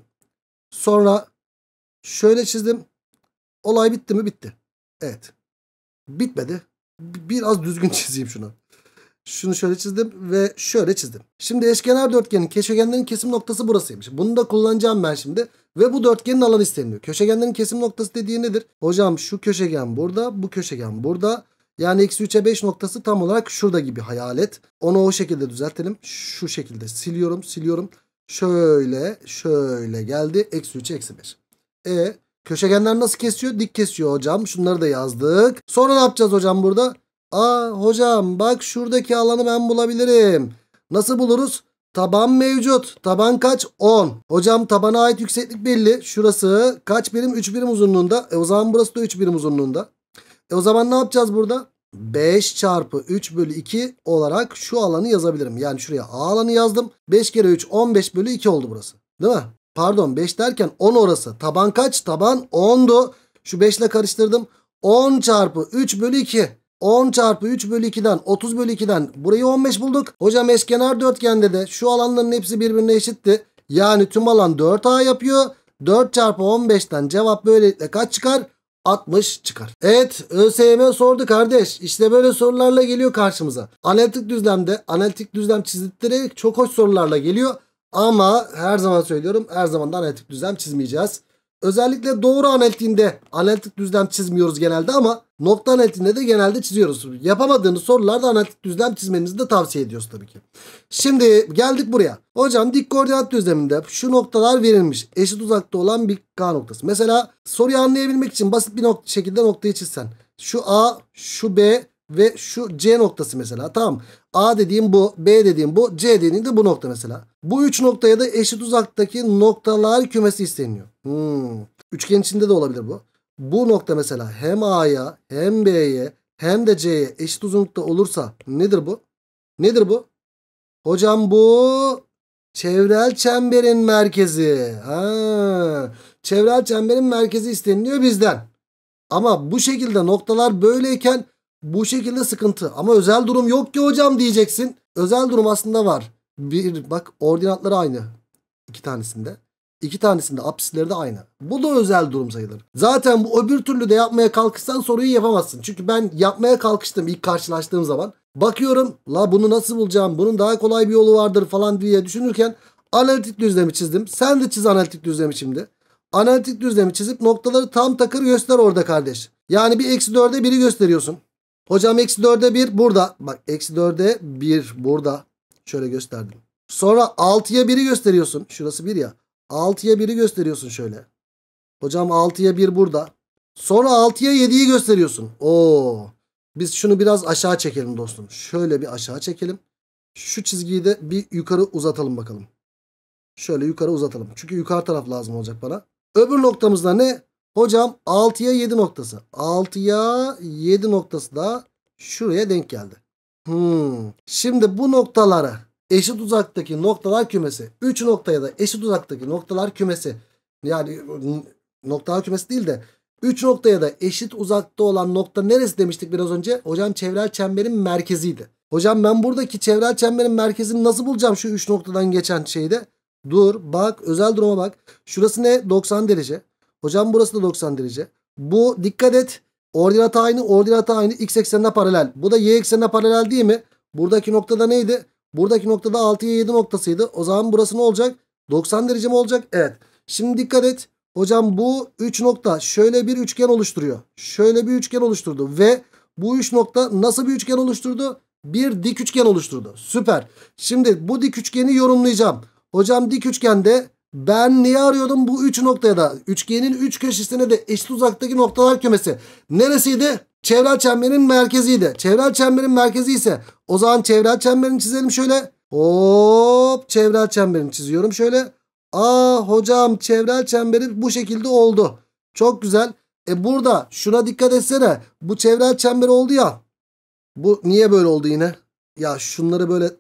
Sonra şöyle çizdim. Olay bitti mi? Bitti. Evet. Bitmedi. Biraz düzgün çizeyim şunu. Şunu şöyle çizdim ve şöyle çizdim. Şimdi eşkenar dörtgenin köşegenlerin kesim noktası burasıymış. Bunu da kullanacağım ben şimdi. Ve bu dörtgenin alanı isteniyor. Köşegenlerin kesim noktası dediği nedir? Hocam şu köşegen burada, bu köşegen burada. Yani x3'e 5 noktası tam olarak şurada gibi hayal et. Onu o şekilde düzeltelim. Şu şekilde siliyorum siliyorum. Şöyle şöyle geldi. Eksi 3 eksi 1. E köşegenler nasıl kesiyor? Dik kesiyor hocam. Şunları da yazdık. Sonra ne yapacağız hocam burada? Aa hocam bak şuradaki alanı ben bulabilirim. Nasıl buluruz? Taban mevcut. Taban kaç? 10. Hocam tabana ait yükseklik belli. Şurası kaç birim? 3 birim uzunluğunda. E o zaman burası da 3 birim uzunluğunda. E o zaman ne yapacağız burada? 5 çarpı 3 bölü 2 olarak şu alanı yazabilirim. Yani şuraya A alanı yazdım. 5 kere 3 15 bölü 2 oldu burası. Değil mi? Pardon 5 derken 10 orası. Taban kaç? Taban 10'du. Şu 5 ile karıştırdım. 10 çarpı 3 bölü 2. 10 çarpı 3 bölü 2'den 30 bölü 2'den burayı 15 bulduk. Hocam eşkenar dörtgende de şu alanların hepsi birbirine eşitti. Yani tüm alan 4A yapıyor. 4 çarpı 15'ten cevap böylelikle kaç çıkar? 60 çıkar. Evet ÖSYM sordu kardeş. İşte böyle sorularla geliyor karşımıza. Analitik düzlemde analitik düzlem çizdirerek çok hoş sorularla geliyor. Ama her zaman söylüyorum her zaman da analitik düzlem çizmeyeceğiz. Özellikle doğru analitiğinde analitik düzlem çizmiyoruz genelde ama nokta analitiğinde de genelde çiziyoruz. Yapamadığınız sorularda analitik düzlem çizmenizi de tavsiye ediyoruz tabii ki. Şimdi geldik buraya. Hocam dik koordinat düzleminde şu noktalar verilmiş. Eşit uzakta olan bir K noktası. Mesela soruyu anlayabilmek için basit bir nok şekilde noktayı çizsen. Şu A, şu B ve şu C noktası mesela. Tamam. A dediğim bu, B dediğim bu, C dediğim de bu nokta mesela. Bu üç noktaya da eşit uzaktaki noktalar kümesi isteniyor. Hmm. Üçgen içinde de olabilir bu. Bu nokta mesela hem A'ya hem B'ye hem de C'ye eşit uzunlukta olursa nedir bu? Nedir bu? Hocam bu çevrel çemberin merkezi. Ha. Çevrel çemberin merkezi isteniliyor bizden. Ama bu şekilde noktalar böyleyken bu şekilde sıkıntı. Ama özel durum yok ki hocam diyeceksin. Özel durum aslında var. Bir bak ordinatları aynı. iki tanesinde. İki tanesinde apsisleri de aynı. Bu da özel durum sayılır. Zaten bu öbür türlü de yapmaya kalkışsan soruyu yapamazsın. Çünkü ben yapmaya kalkıştım ilk karşılaştığım zaman. Bakıyorum la bunu nasıl bulacağım bunun daha kolay bir yolu vardır falan diye düşünürken analitik düzlemi çizdim. Sen de çiz analitik düzlemi şimdi. Analitik düzlemi çizip noktaları tam takır göster orada kardeş. Yani bir eksi dörde biri gösteriyorsun. Hocam eksi dörde bir burada. Bak eksi dörde bir burada. Şöyle gösterdim. Sonra 6'ya 1'i gösteriyorsun. Şurası 1 ya. 6'ya 1'i gösteriyorsun şöyle. Hocam 6'ya 1 burada. Sonra 6'ya 7'yi gösteriyorsun. Oo. Biz şunu biraz aşağı çekelim dostum. Şöyle bir aşağı çekelim. Şu çizgiyi de bir yukarı uzatalım bakalım. Şöyle yukarı uzatalım. Çünkü yukarı taraf lazım olacak bana. Öbür noktamızda ne? Hocam 6'ya 7 noktası. 6'ya 7 noktası da şuraya denk geldi. Hmm. Şimdi bu noktaları eşit uzaktaki noktalar kümesi. 3 noktaya da eşit uzaktaki noktalar kümesi. Yani noktalar kümesi değil de 3 noktaya da eşit uzakta olan nokta neresi demiştik biraz önce? Hocam çevrel çemberin merkeziydi. Hocam ben buradaki çevrel çemberin merkezini nasıl bulacağım şu 3 noktadan geçen şeyde? Dur bak özel duruma bak. Şurası ne? 90 derece. Hocam burası da 90 derece. Bu dikkat et Ordinat aynı, ordinat aynı. X eksenine paralel. Bu da Y eksenine paralel değil mi? Buradaki noktada neydi? Buradaki noktada 6'ya 7 noktasıydı. O zaman burası ne olacak? 90 derece mi olacak? Evet. Şimdi dikkat et. Hocam bu 3 nokta şöyle bir üçgen oluşturuyor. Şöyle bir üçgen oluşturdu ve bu 3 nokta nasıl bir üçgen oluşturdu? Bir dik üçgen oluşturdu. Süper. Şimdi bu dik üçgeni yorumlayacağım. Hocam dik üçgende ben niye arıyordum? Bu 3 noktaya da üçgenin 3 üç köşesine de eşit uzaktaki noktalar kümesi. Neresiydi? Çevrel çemberin merkeziydi. Çevrel çemberin merkezi ise o zaman çevrel çemberini çizelim şöyle. Hop çevrel çemberini çiziyorum şöyle. Aa hocam çevrel çemberi bu şekilde oldu. Çok güzel. E burada şuna dikkat etsene. Bu çevrel çember oldu ya. Bu niye böyle oldu yine? Ya şunları böyle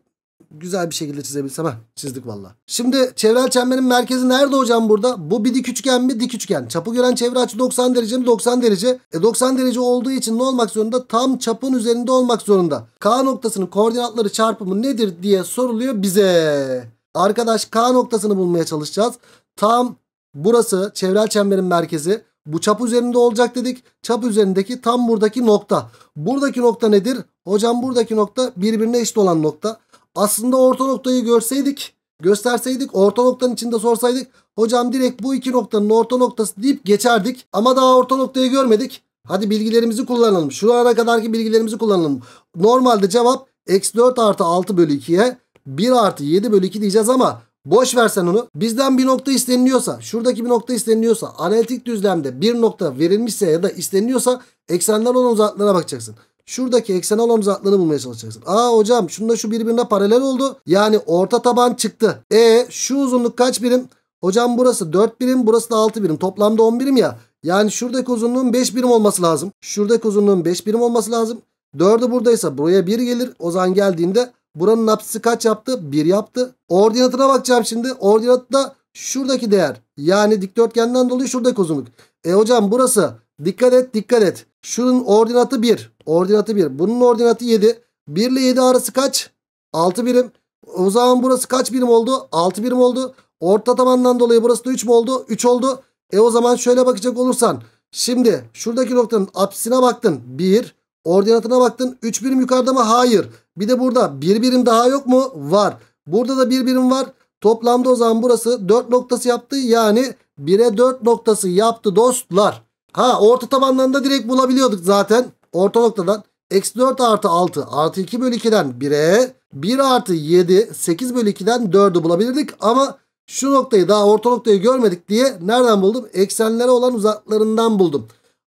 güzel bir şekilde çizebilsem. Heh, çizdik valla. Şimdi çevrel çemberin merkezi nerede hocam burada? Bu bir dik üçgen mi? Dik üçgen. Çapı gören çevre açı 90 derece mi? 90 derece. E 90 derece olduğu için ne olmak zorunda? Tam çapın üzerinde olmak zorunda. K noktasının koordinatları çarpımı nedir diye soruluyor bize. Arkadaş K noktasını bulmaya çalışacağız. Tam burası çevrel çemberin merkezi. Bu çap üzerinde olacak dedik. Çap üzerindeki tam buradaki nokta. Buradaki nokta nedir? Hocam buradaki nokta birbirine eşit olan nokta. Aslında orta noktayı görseydik, gösterseydik, orta noktanın içinde sorsaydık hocam direkt bu iki noktanın orta noktası deyip geçerdik. Ama daha orta noktayı görmedik. Hadi bilgilerimizi kullanalım. Şu ana kadarki bilgilerimizi kullanalım. Normalde cevap x4 artı 6 bölü 2'ye 1 artı 7 bölü 2 diyeceğiz ama boş versen onu. Bizden bir nokta isteniliyorsa şuradaki bir nokta isteniliyorsa analitik düzlemde bir nokta verilmişse ya da isteniliyorsa eksenler olan uzaklığına bakacaksın. Şuradaki eksen omuz hattını bulmaya çalışacaksın. Aa hocam şunda şu birbirine paralel oldu. Yani orta taban çıktı. E şu uzunluk kaç birim? Hocam burası 4 birim burası da 6 birim. Toplamda 10 birim ya. Yani şuradaki uzunluğun 5 birim olması lazım. Şuradaki uzunluğun 5 birim olması lazım. 4'ü buradaysa buraya 1 gelir. O zaman geldiğinde buranın apsisi kaç yaptı? 1 yaptı. Ordinatına bakacağım şimdi. Ordinat da şuradaki değer. Yani dikdörtgenden dolayı şuradaki uzunluk. E hocam burası. Dikkat et dikkat et. Şunun ordinatı 1. Ordinatı 1. Bunun ordinatı 7. 1 ile 7 arası kaç? 6 birim. O zaman burası kaç birim oldu? 6 birim oldu. Orta tabandan dolayı burası da 3 mü oldu? 3 oldu. E o zaman şöyle bakacak olursan. Şimdi şuradaki noktanın apsisine baktın. 1. Ordinatına baktın. 3 birim yukarıda mı? Hayır. Bir de burada 1 bir birim daha yok mu? Var. Burada da 1 bir birim var. Toplamda o zaman burası 4 noktası yaptı. Yani 1'e 4 noktası yaptı dostlar. Ha orta tabandan da direkt bulabiliyorduk zaten orta noktadan eksi 4 artı 6 artı 2 bölü 2'den 1'e 1 artı 7 8 bölü 2'den 4'ü bulabilirdik. Ama şu noktayı daha orta noktayı görmedik diye nereden buldum? Eksenlere olan uzaklarından buldum.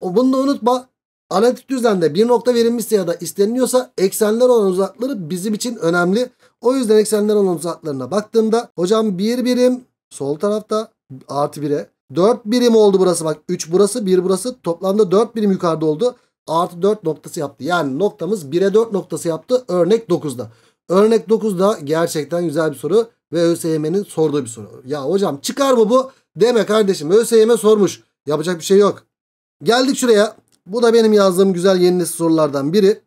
Bunu da unutma. Analitik düzende bir nokta verilmişse ya da isteniliyorsa eksenler olan uzakları bizim için önemli. O yüzden eksenler olan uzaklarına baktığımda hocam bir birim sol tarafta artı 1'e 4 birim oldu burası bak 3 burası 1 burası toplamda 4 birim yukarıda oldu artı 4 noktası yaptı. Yani noktamız 1'e 4 noktası yaptı örnek 9'da. Örnek 9'da gerçekten güzel bir soru ve ÖSYM'nin sorduğu bir soru. Ya hocam çıkar mı bu? Deme kardeşim ÖSYM sormuş. Yapacak bir şey yok. Geldik şuraya. Bu da benim yazdığım güzel yeni nesil sorulardan biri.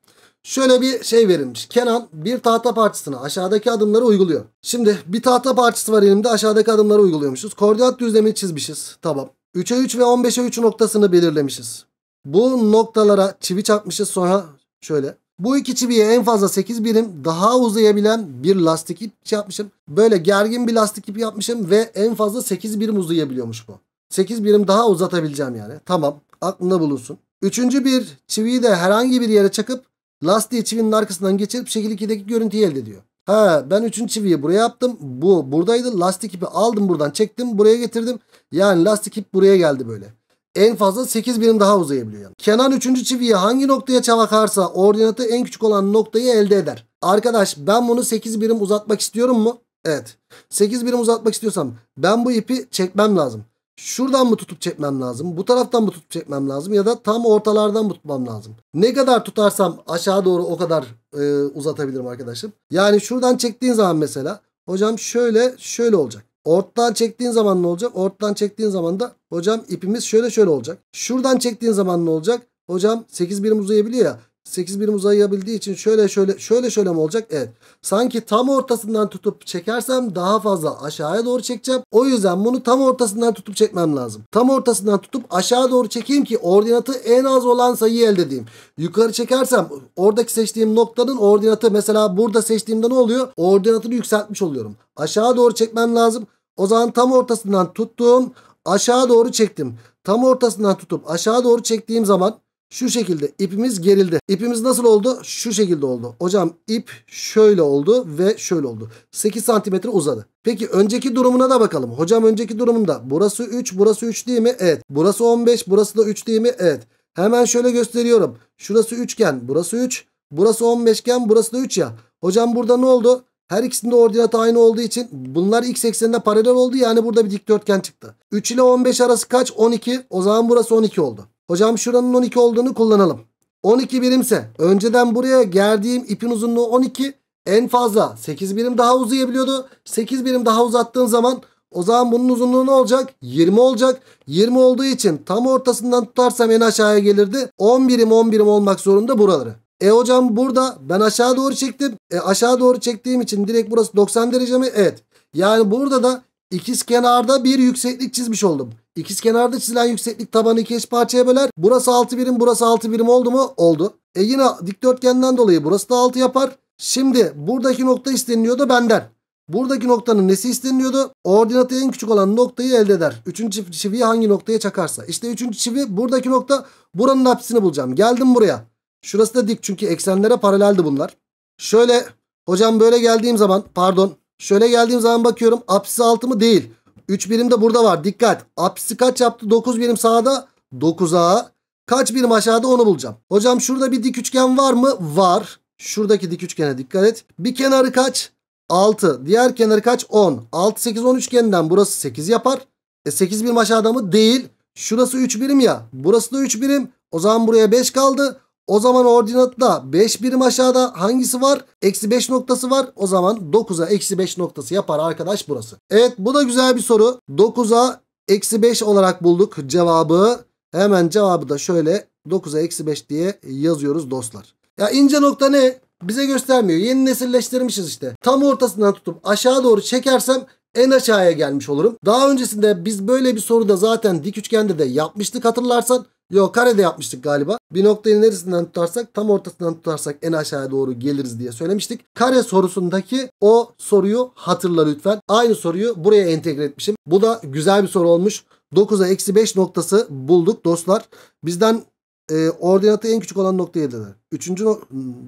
Şöyle bir şey verilmiş. Kenan bir tahta parçasına aşağıdaki adımları uyguluyor. Şimdi bir tahta parçası var elimde aşağıdaki adımları uyguluyormuşuz. Koordinat düzlemi çizmişiz. Tamam. 3'e 3 ve 15'e 3 noktasını belirlemişiz. Bu noktalara çivi çakmışız sonra şöyle. Bu iki çiviye en fazla 8 birim daha uzayabilen bir lastik ip yapmışım. Böyle gergin bir lastik ip yapmışım ve en fazla 8 birim uzayabiliyormuş bu. 8 birim daha uzatabileceğim yani. Tamam aklında bulunsun. Üçüncü bir çiviyi de herhangi bir yere çakıp lastiği çivinin arkasından geçirip şekil 2'deki görüntüyü elde ediyor. Ha ben üçüncü çiviyi buraya yaptım. Bu buradaydı. Lastik ipi aldım buradan çektim buraya getirdim. Yani lastik ip buraya geldi böyle en fazla 8 birim daha uzayabiliyor. Kenan 3. çiviyi hangi noktaya çabakarsa ordinatı en küçük olan noktayı elde eder. Arkadaş ben bunu 8 birim uzatmak istiyorum mu? Evet. 8 birim uzatmak istiyorsam ben bu ipi çekmem lazım. Şuradan mı tutup çekmem lazım? Bu taraftan mı tutup çekmem lazım? Ya da tam ortalardan mı tutmam lazım? Ne kadar tutarsam aşağı doğru o kadar e, uzatabilirim arkadaşım. Yani şuradan çektiğin zaman mesela hocam şöyle şöyle olacak. Ortadan çektiğin zaman ne olacak? Ortadan çektiğin zaman da hocam ipimiz şöyle şöyle olacak. Şuradan çektiğin zaman ne olacak? Hocam 8 birim uzayabiliyor ya. 8 birim uzayabildiği için şöyle şöyle şöyle şöyle mi olacak? Evet. Sanki tam ortasından tutup çekersem daha fazla aşağıya doğru çekeceğim. O yüzden bunu tam ortasından tutup çekmem lazım. Tam ortasından tutup aşağı doğru çekeyim ki ordinatı en az olan sayı elde edeyim. Yukarı çekersem oradaki seçtiğim noktanın ordinatı mesela burada seçtiğimde ne oluyor? Ordinatını yükseltmiş oluyorum. Aşağı doğru çekmem lazım. O zaman tam ortasından tuttuğum Aşağı doğru çektim. Tam ortasından tutup aşağı doğru çektiğim zaman şu şekilde ipimiz gerildi. İpimiz nasıl oldu? Şu şekilde oldu. Hocam ip şöyle oldu ve şöyle oldu. 8 santimetre uzadı. Peki önceki durumuna da bakalım. Hocam önceki durumunda burası 3 burası 3 değil mi? Evet. Burası 15 burası da 3 değil mi? Evet. Hemen şöyle gösteriyorum. Şurası üçgen burası 3. Burası 15 iken burası da 3 ya. Hocam burada ne oldu? Her ikisinde ordinat aynı olduğu için bunlar x eksenine paralel oldu. Yani burada bir dikdörtgen çıktı. 3 ile 15 arası kaç? 12. O zaman burası 12 oldu. Hocam şuranın 12 olduğunu kullanalım. 12 birimse önceden buraya gerdiğim ipin uzunluğu 12 en fazla 8 birim daha uzayabiliyordu. 8 birim daha uzattığın zaman o zaman bunun uzunluğu ne olacak? 20 olacak. 20 olduğu için tam ortasından tutarsam en aşağıya gelirdi. 10 birim 10 birim olmak zorunda buraları. E hocam burada ben aşağı doğru çektim. E aşağı doğru çektiğim için direkt burası 90 derece mi? Evet. Yani burada da İkiz kenarda bir yükseklik çizmiş oldum. İkiz kenarda çizilen yükseklik tabanı iki eş parçaya böler. Burası 6 birim burası 6 birim oldu mu? Oldu. E yine dikdörtgenden dolayı burası da 6 yapar. Şimdi buradaki nokta isteniliyordu benden. Buradaki noktanın nesi isteniliyordu? Ordinatı en küçük olan noktayı elde eder. Üçüncü çiviyi hangi noktaya çakarsa. İşte üçüncü çivi buradaki nokta buranın apsisini bulacağım. Geldim buraya. Şurası da dik çünkü eksenlere paraleldi bunlar. Şöyle hocam böyle geldiğim zaman pardon Şöyle geldiğim zaman bakıyorum apsisi 6 mı? Değil. 3 birim de burada var. Dikkat. Apsisi kaç yaptı? 9 birim sağda. 9A. Kaç birim aşağıda onu bulacağım. Hocam şurada bir dik üçgen var mı? Var. Şuradaki dik üçgene dikkat et. Bir kenarı kaç? 6. Diğer kenarı kaç? 10. 6, 8, 10 üçgeninden burası 8 yapar. E 8 birim aşağıda mı? Değil. Şurası 3 birim ya. Burası da 3 birim. O zaman buraya 5 kaldı. O zaman ordinatla 5 birim aşağıda hangisi var? Eksi 5 noktası var. O zaman 9'a eksi 5 noktası yapar arkadaş burası. Evet bu da güzel bir soru. 9'a eksi 5 olarak bulduk cevabı. Hemen cevabı da şöyle 9'a eksi 5 diye yazıyoruz dostlar. Ya ince nokta ne? Bize göstermiyor. Yeni nesilleştirmişiz işte. Tam ortasından tutup aşağı doğru çekersem en aşağıya gelmiş olurum. Daha öncesinde biz böyle bir soruda zaten dik üçgende de yapmıştık hatırlarsan. Yok karede yapmıştık galiba. Bir noktayı neresinden tutarsak tam ortasından tutarsak en aşağıya doğru geliriz diye söylemiştik. Kare sorusundaki o soruyu hatırla lütfen. Aynı soruyu buraya entegre etmişim. Bu da güzel bir soru olmuş. 9'a eksi 5 noktası bulduk dostlar. Bizden e, ordinatı en küçük olan noktaya dedi. Üçüncü, no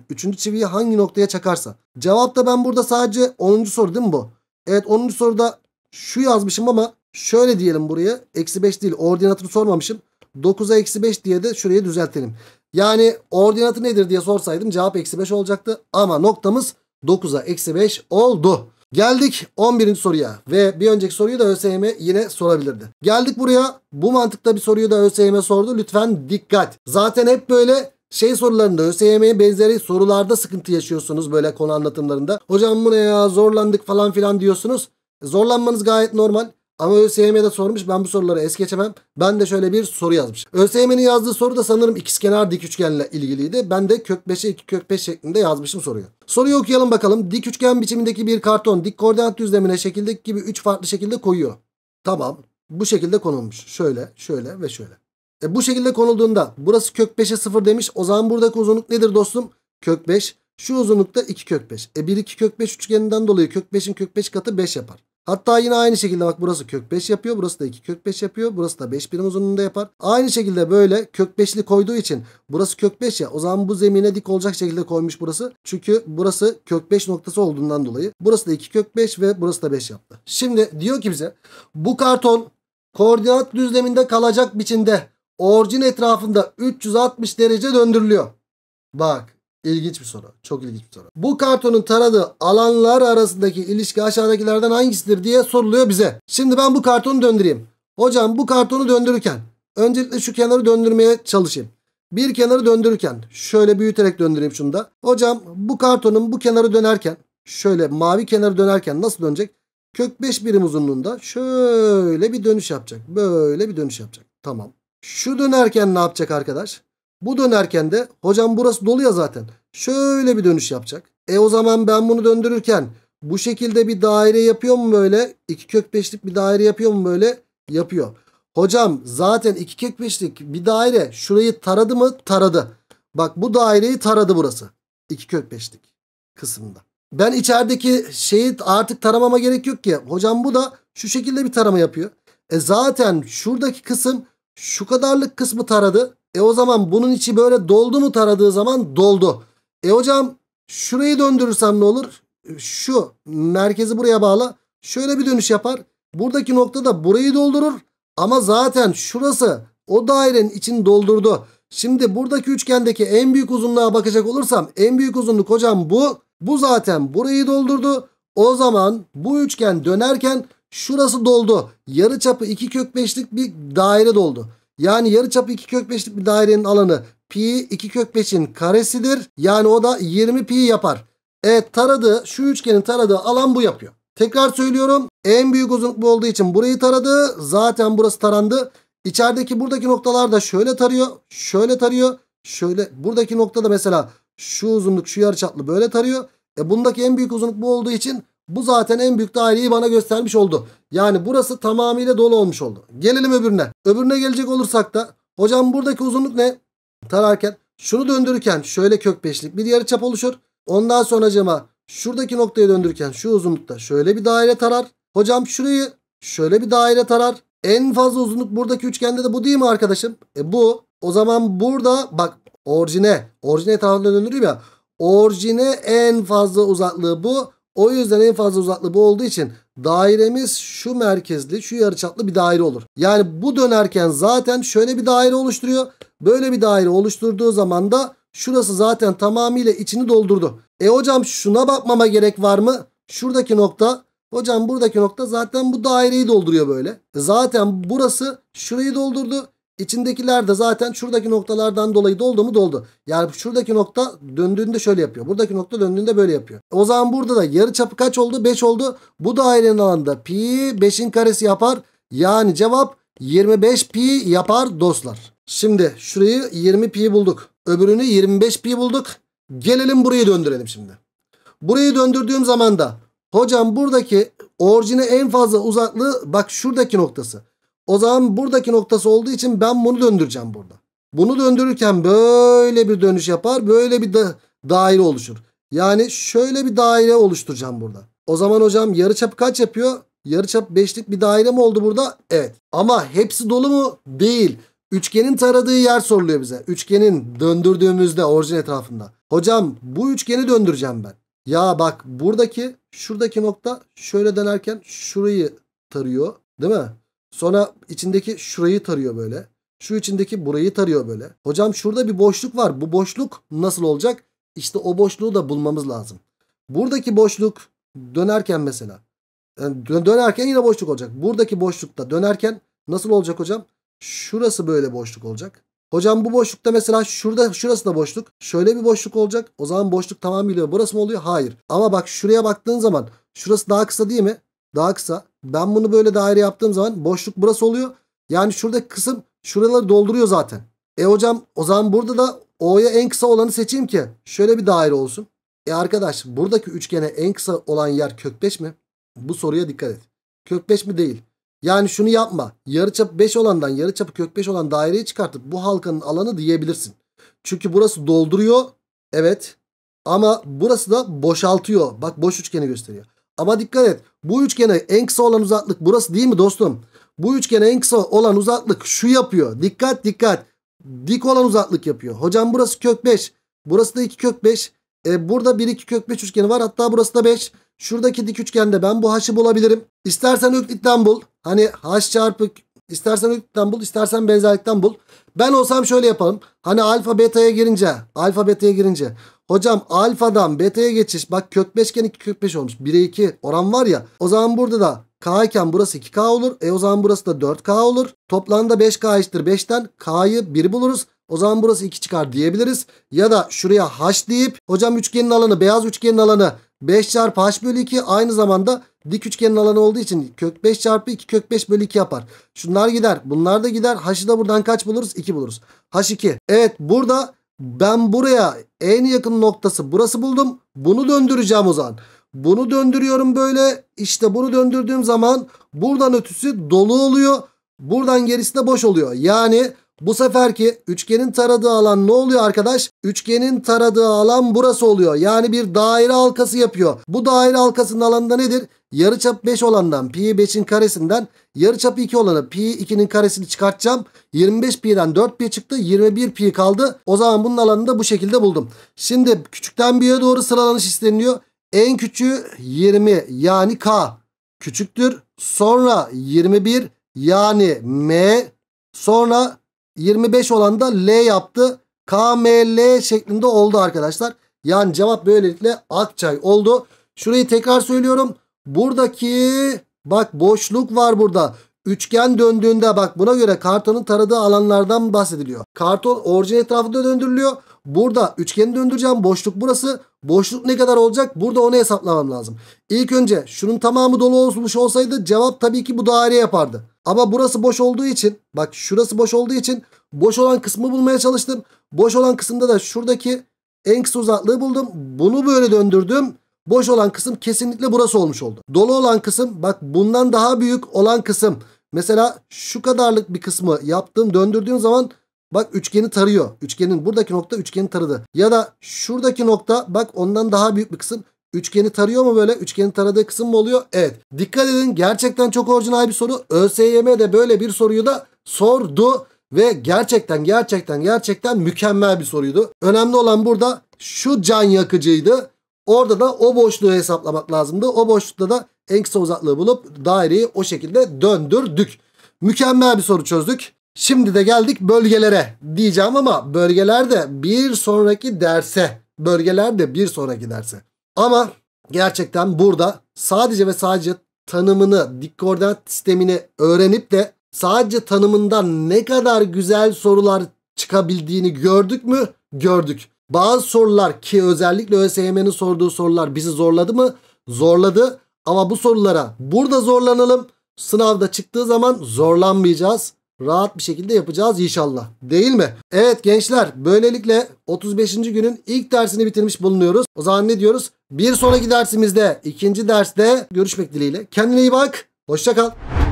üçüncü çiviyi hangi noktaya çakarsa. Cevapta ben burada sadece 10. soru değil mi bu? Evet 10. soruda şu yazmışım ama şöyle diyelim buraya. Eksi 5 değil ordinatını sormamışım. 9'a eksi 5 diye de şuraya düzeltelim. Yani ordinatı nedir diye sorsaydım cevap eksi 5 olacaktı. Ama noktamız 9'a eksi 5 oldu. Geldik 11. soruya ve bir önceki soruyu da ÖSYM yine sorabilirdi. Geldik buraya bu mantıkta bir soruyu da ÖSYM sordu. Lütfen dikkat. Zaten hep böyle şey sorularında ÖSYM'ye benzeri sorularda sıkıntı yaşıyorsunuz böyle konu anlatımlarında. Hocam bu ne ya zorlandık falan filan diyorsunuz. Zorlanmanız gayet normal. Ama ÖSYM'ye de sormuş ben bu soruları es geçemem. Ben de şöyle bir soru yazmış. ÖSYM'nin yazdığı soru da sanırım ikizkenar dik üçgenle ilgiliydi. Ben de kök 5'e 2 kök 5 şeklinde yazmışım soruyu. Soruyu okuyalım bakalım. Dik üçgen biçimindeki bir karton dik koordinat düzlemine şekildeki gibi 3 farklı şekilde koyuyor. Tamam. Bu şekilde konulmuş. Şöyle, şöyle ve şöyle. E bu şekilde konulduğunda burası kök 5'e 0 demiş. O zaman buradaki uzunluk nedir dostum? Kök 5. Şu uzunlukta 2 kök 5. E 1 2 kök 5 üçgeninden dolayı kök 5'in kök 5 katı 5 yapar. Hatta yine aynı şekilde bak burası kök 5 yapıyor. Burası da 2 kök 5 yapıyor. Burası da 5 birim uzunluğunda yapar. Aynı şekilde böyle kök 5'li koyduğu için burası kök 5 ya. O zaman bu zemine dik olacak şekilde koymuş burası. Çünkü burası kök 5 noktası olduğundan dolayı. Burası da 2 kök 5 ve burası da 5 yaptı. Şimdi diyor ki bize bu karton koordinat düzleminde kalacak biçimde orijin etrafında 360 derece döndürülüyor. Bak İlginç bir soru. Çok ilginç bir soru. Bu kartonun taradığı alanlar arasındaki ilişki aşağıdakilerden hangisidir diye soruluyor bize. Şimdi ben bu kartonu döndüreyim. Hocam bu kartonu döndürürken öncelikle şu kenarı döndürmeye çalışayım. Bir kenarı döndürürken şöyle büyüterek döndüreyim şunu da. Hocam bu kartonun bu kenarı dönerken şöyle mavi kenarı dönerken nasıl dönecek? Kök 5 birim uzunluğunda şöyle bir dönüş yapacak. Böyle bir dönüş yapacak. Tamam. Şu dönerken ne yapacak arkadaş? Bu dönerken de hocam burası dolu ya zaten. Şöyle bir dönüş yapacak. E o zaman ben bunu döndürürken bu şekilde bir daire yapıyor mu böyle? 2 kök 5'lik bir daire yapıyor mu böyle? Yapıyor. Hocam zaten 2 kök 5'lik bir daire şurayı taradı mı? Taradı. Bak bu daireyi taradı burası. 2 kök 5'lik kısımda. Ben içerideki şeyi artık taramama gerek yok ki. Hocam bu da şu şekilde bir tarama yapıyor. E zaten şuradaki kısım şu kadarlık kısmı taradı. E o zaman bunun içi böyle doldu mu taradığı zaman doldu. E hocam şurayı döndürürsem ne olur? E, şu merkezi buraya bağla. Şöyle bir dönüş yapar. Buradaki nokta da burayı doldurur. Ama zaten şurası o dairenin için doldurdu. Şimdi buradaki üçgendeki en büyük uzunluğa bakacak olursam en büyük uzunluk hocam bu. Bu zaten burayı doldurdu. O zaman bu üçgen dönerken şurası doldu. Yarı çapı 2 kök 5'lik bir daire doldu. Yani yarıçapı 2 kök 5'lik bir dairenin alanı pi 2 kök 5'in karesidir. Yani o da 20 pi yapar. Evet taradığı şu üçgenin taradığı alan bu yapıyor. Tekrar söylüyorum en büyük uzunluk bu olduğu için burayı taradı. Zaten burası tarandı. İçerideki buradaki noktalar da şöyle tarıyor. Şöyle tarıyor. Şöyle buradaki noktada mesela şu uzunluk şu yarıçaplı böyle tarıyor. E bundaki en büyük uzunluk bu olduğu için bu zaten en büyük daireyi bana göstermiş oldu. Yani burası tamamıyla dolu olmuş oldu. Gelelim öbürüne. Öbürüne gelecek olursak da hocam buradaki uzunluk ne? Tararken şunu döndürürken şöyle kök beşlik bir yarıçap oluşur. Ondan sonra acaba şuradaki noktayı döndürürken şu uzunlukta şöyle bir daire tarar. Hocam şurayı şöyle bir daire tarar. En fazla uzunluk buradaki üçgende de bu değil mi arkadaşım? E bu. O zaman burada bak orijine. Orijine etrafında döndürüyorum ya. Orijine en fazla uzaklığı bu. O yüzden en fazla uzaklığı bu olduğu için dairemiz şu merkezli şu yarıçaplı bir daire olur. Yani bu dönerken zaten şöyle bir daire oluşturuyor. Böyle bir daire oluşturduğu zaman da şurası zaten tamamıyla içini doldurdu. E hocam şuna bakmama gerek var mı? Şuradaki nokta hocam buradaki nokta zaten bu daireyi dolduruyor böyle. E zaten burası şurayı doldurdu. İçindekiler de zaten şuradaki noktalardan dolayı doldu mu doldu. Yani şuradaki nokta döndüğünde şöyle yapıyor. Buradaki nokta döndüğünde böyle yapıyor. O zaman burada da yarı çapı kaç oldu? 5 oldu. Bu dairenin alanında pi 5'in karesi yapar. Yani cevap 25 pi yapar dostlar. Şimdi şurayı 20 pi bulduk. Öbürünü 25 pi bulduk. Gelelim burayı döndürelim şimdi. Burayı döndürdüğüm zaman da hocam buradaki orijine en fazla uzaklığı bak şuradaki noktası. O zaman buradaki noktası olduğu için ben bunu döndüreceğim burada. Bunu döndürürken böyle bir dönüş yapar. Böyle bir da daire oluşur. Yani şöyle bir daire oluşturacağım burada. O zaman hocam yarıçap kaç yapıyor? Yarıçap 5'lik bir daire mi oldu burada? Evet. Ama hepsi dolu mu? Değil. Üçgenin taradığı yer soruluyor bize. Üçgenin döndürdüğümüzde orijin etrafında. Hocam bu üçgeni döndüreceğim ben. Ya bak buradaki şuradaki nokta şöyle dönerken şurayı tarıyor. Değil mi? Sonra içindeki şurayı tarıyor böyle. Şu içindeki burayı tarıyor böyle. Hocam şurada bir boşluk var. Bu boşluk nasıl olacak? İşte o boşluğu da bulmamız lazım. Buradaki boşluk dönerken mesela. Yani dönerken yine boşluk olacak. Buradaki boşlukta dönerken nasıl olacak hocam? Şurası böyle boşluk olacak. Hocam bu boşlukta mesela şurada şurası da boşluk. Şöyle bir boşluk olacak. O zaman boşluk tamamıyla burası mı oluyor? Hayır. Ama bak şuraya baktığın zaman şurası daha kısa değil mi? Daha kısa. Ben bunu böyle daire yaptığım zaman boşluk burası oluyor. Yani şuradaki kısım şuraları dolduruyor zaten. E hocam o zaman burada da O'ya en kısa olanı seçeyim ki şöyle bir daire olsun. E arkadaş buradaki üçgene en kısa olan yer kök 5 mi? Bu soruya dikkat et. Kök 5 mi değil. Yani şunu yapma. Yarıçapı 5 olandan yarıçapı kök 5 olan daireyi çıkartıp bu halkanın alanı diyebilirsin. Çünkü burası dolduruyor. Evet. Ama burası da boşaltıyor. Bak boş üçgeni gösteriyor. Ama dikkat et bu üçgene en kısa olan uzaklık burası değil mi dostum? Bu üçgene en kısa olan uzaklık şu yapıyor. Dikkat dikkat. Dik olan uzaklık yapıyor. Hocam burası kök 5. Burası da 2 kök 5. E, burada 1 2 kök 5 üçgeni var. Hatta burası da 5. Şuradaki dik üçgende ben bu h'ı bulabilirim. İstersen öklitten bul. Hani haş çarpı İstersen öklitten bul, istersen benzerlikten bul. Ben olsam şöyle yapalım. Hani alfa beta'ya girince, alfa beta'ya girince. Hocam alfadan beta'ya geçiş. Bak kök 5 iken 2 kök 5 olmuş. 1'e 2 oran var ya. O zaman burada da K iken burası 2K olur. E o zaman burası da 4K olur. Toplamda 5K eşittir 5'ten. K'yı 1 buluruz. O zaman burası 2 çıkar diyebiliriz. Ya da şuraya H deyip hocam üçgenin alanı beyaz üçgenin alanı 5 çarpı H bölü 2 aynı zamanda dik üçgenin alanı olduğu için kök 5 çarpı 2 kök 5 bölü 2 yapar. Şunlar gider. Bunlar da gider. H'ı da buradan kaç buluruz? 2 buluruz. H2. Evet burada ben buraya en yakın noktası burası buldum. Bunu döndüreceğim o zaman. Bunu döndürüyorum böyle. İşte bunu döndürdüğüm zaman buradan ötüsü dolu oluyor. Buradan gerisi de boş oluyor. Yani bu seferki üçgenin taradığı alan ne oluyor arkadaş? Üçgenin taradığı alan burası oluyor. Yani bir daire halkası yapıyor. Bu daire halkasının alanında nedir? Yarıçap 5 olandan pi 5'in karesinden yarıçap 2 olanı pi 2'nin karesini çıkartacağım. 25 pi'den 4 pi çıktı. 21 pi kaldı. O zaman bunun alanını da bu şekilde buldum. Şimdi küçükten büyüğe doğru sıralanış isteniliyor. En küçüğü 20 yani k küçüktür. Sonra 21 yani m. Sonra 25 olan da L yaptı. KML şeklinde oldu arkadaşlar. Yani cevap böylelikle Akçay oldu. Şurayı tekrar söylüyorum. Buradaki bak boşluk var burada. Üçgen döndüğünde bak buna göre kartonun taradığı alanlardan bahsediliyor. Karton orijin etrafında döndürülüyor. Burada üçgeni döndüreceğim. Boşluk burası. Boşluk ne kadar olacak? Burada onu hesaplamam lazım. İlk önce şunun tamamı dolu olmuş olsaydı cevap tabii ki bu daire yapardı. Ama burası boş olduğu için bak şurası boş olduğu için boş olan kısmı bulmaya çalıştım. Boş olan kısımda da şuradaki en kısa uzaklığı buldum. Bunu böyle döndürdüm. Boş olan kısım kesinlikle burası olmuş oldu. Dolu olan kısım bak bundan daha büyük olan kısım. Mesela şu kadarlık bir kısmı yaptığım döndürdüğüm zaman Bak üçgeni tarıyor. Üçgenin buradaki nokta üçgeni taradı. Ya da şuradaki nokta bak ondan daha büyük bir kısım. Üçgeni tarıyor mu böyle? Üçgeni taradığı kısım mı oluyor? Evet. Dikkat edin gerçekten çok orijinal bir soru. ÖSYM de böyle bir soruyu da sordu. Ve gerçekten gerçekten gerçekten mükemmel bir soruydu. Önemli olan burada şu can yakıcıydı. Orada da o boşluğu hesaplamak lazımdı. O boşlukta da en kısa uzaklığı bulup daireyi o şekilde döndürdük. Mükemmel bir soru çözdük. Şimdi de geldik bölgelere diyeceğim ama bölgeler de bir sonraki derse. Bölgeler de bir sonraki derse. Ama gerçekten burada sadece ve sadece tanımını, dik koordinat sistemini öğrenip de sadece tanımından ne kadar güzel sorular çıkabildiğini gördük mü? Gördük. Bazı sorular ki özellikle ÖSYM'nin sorduğu sorular bizi zorladı mı? Zorladı. Ama bu sorulara burada zorlanalım. Sınavda çıktığı zaman zorlanmayacağız rahat bir şekilde yapacağız inşallah. Değil mi? Evet gençler böylelikle 35. günün ilk dersini bitirmiş bulunuyoruz. O zaman ne diyoruz? Bir sonraki dersimizde ikinci derste görüşmek dileğiyle. Kendine iyi bak. Hoşçakal.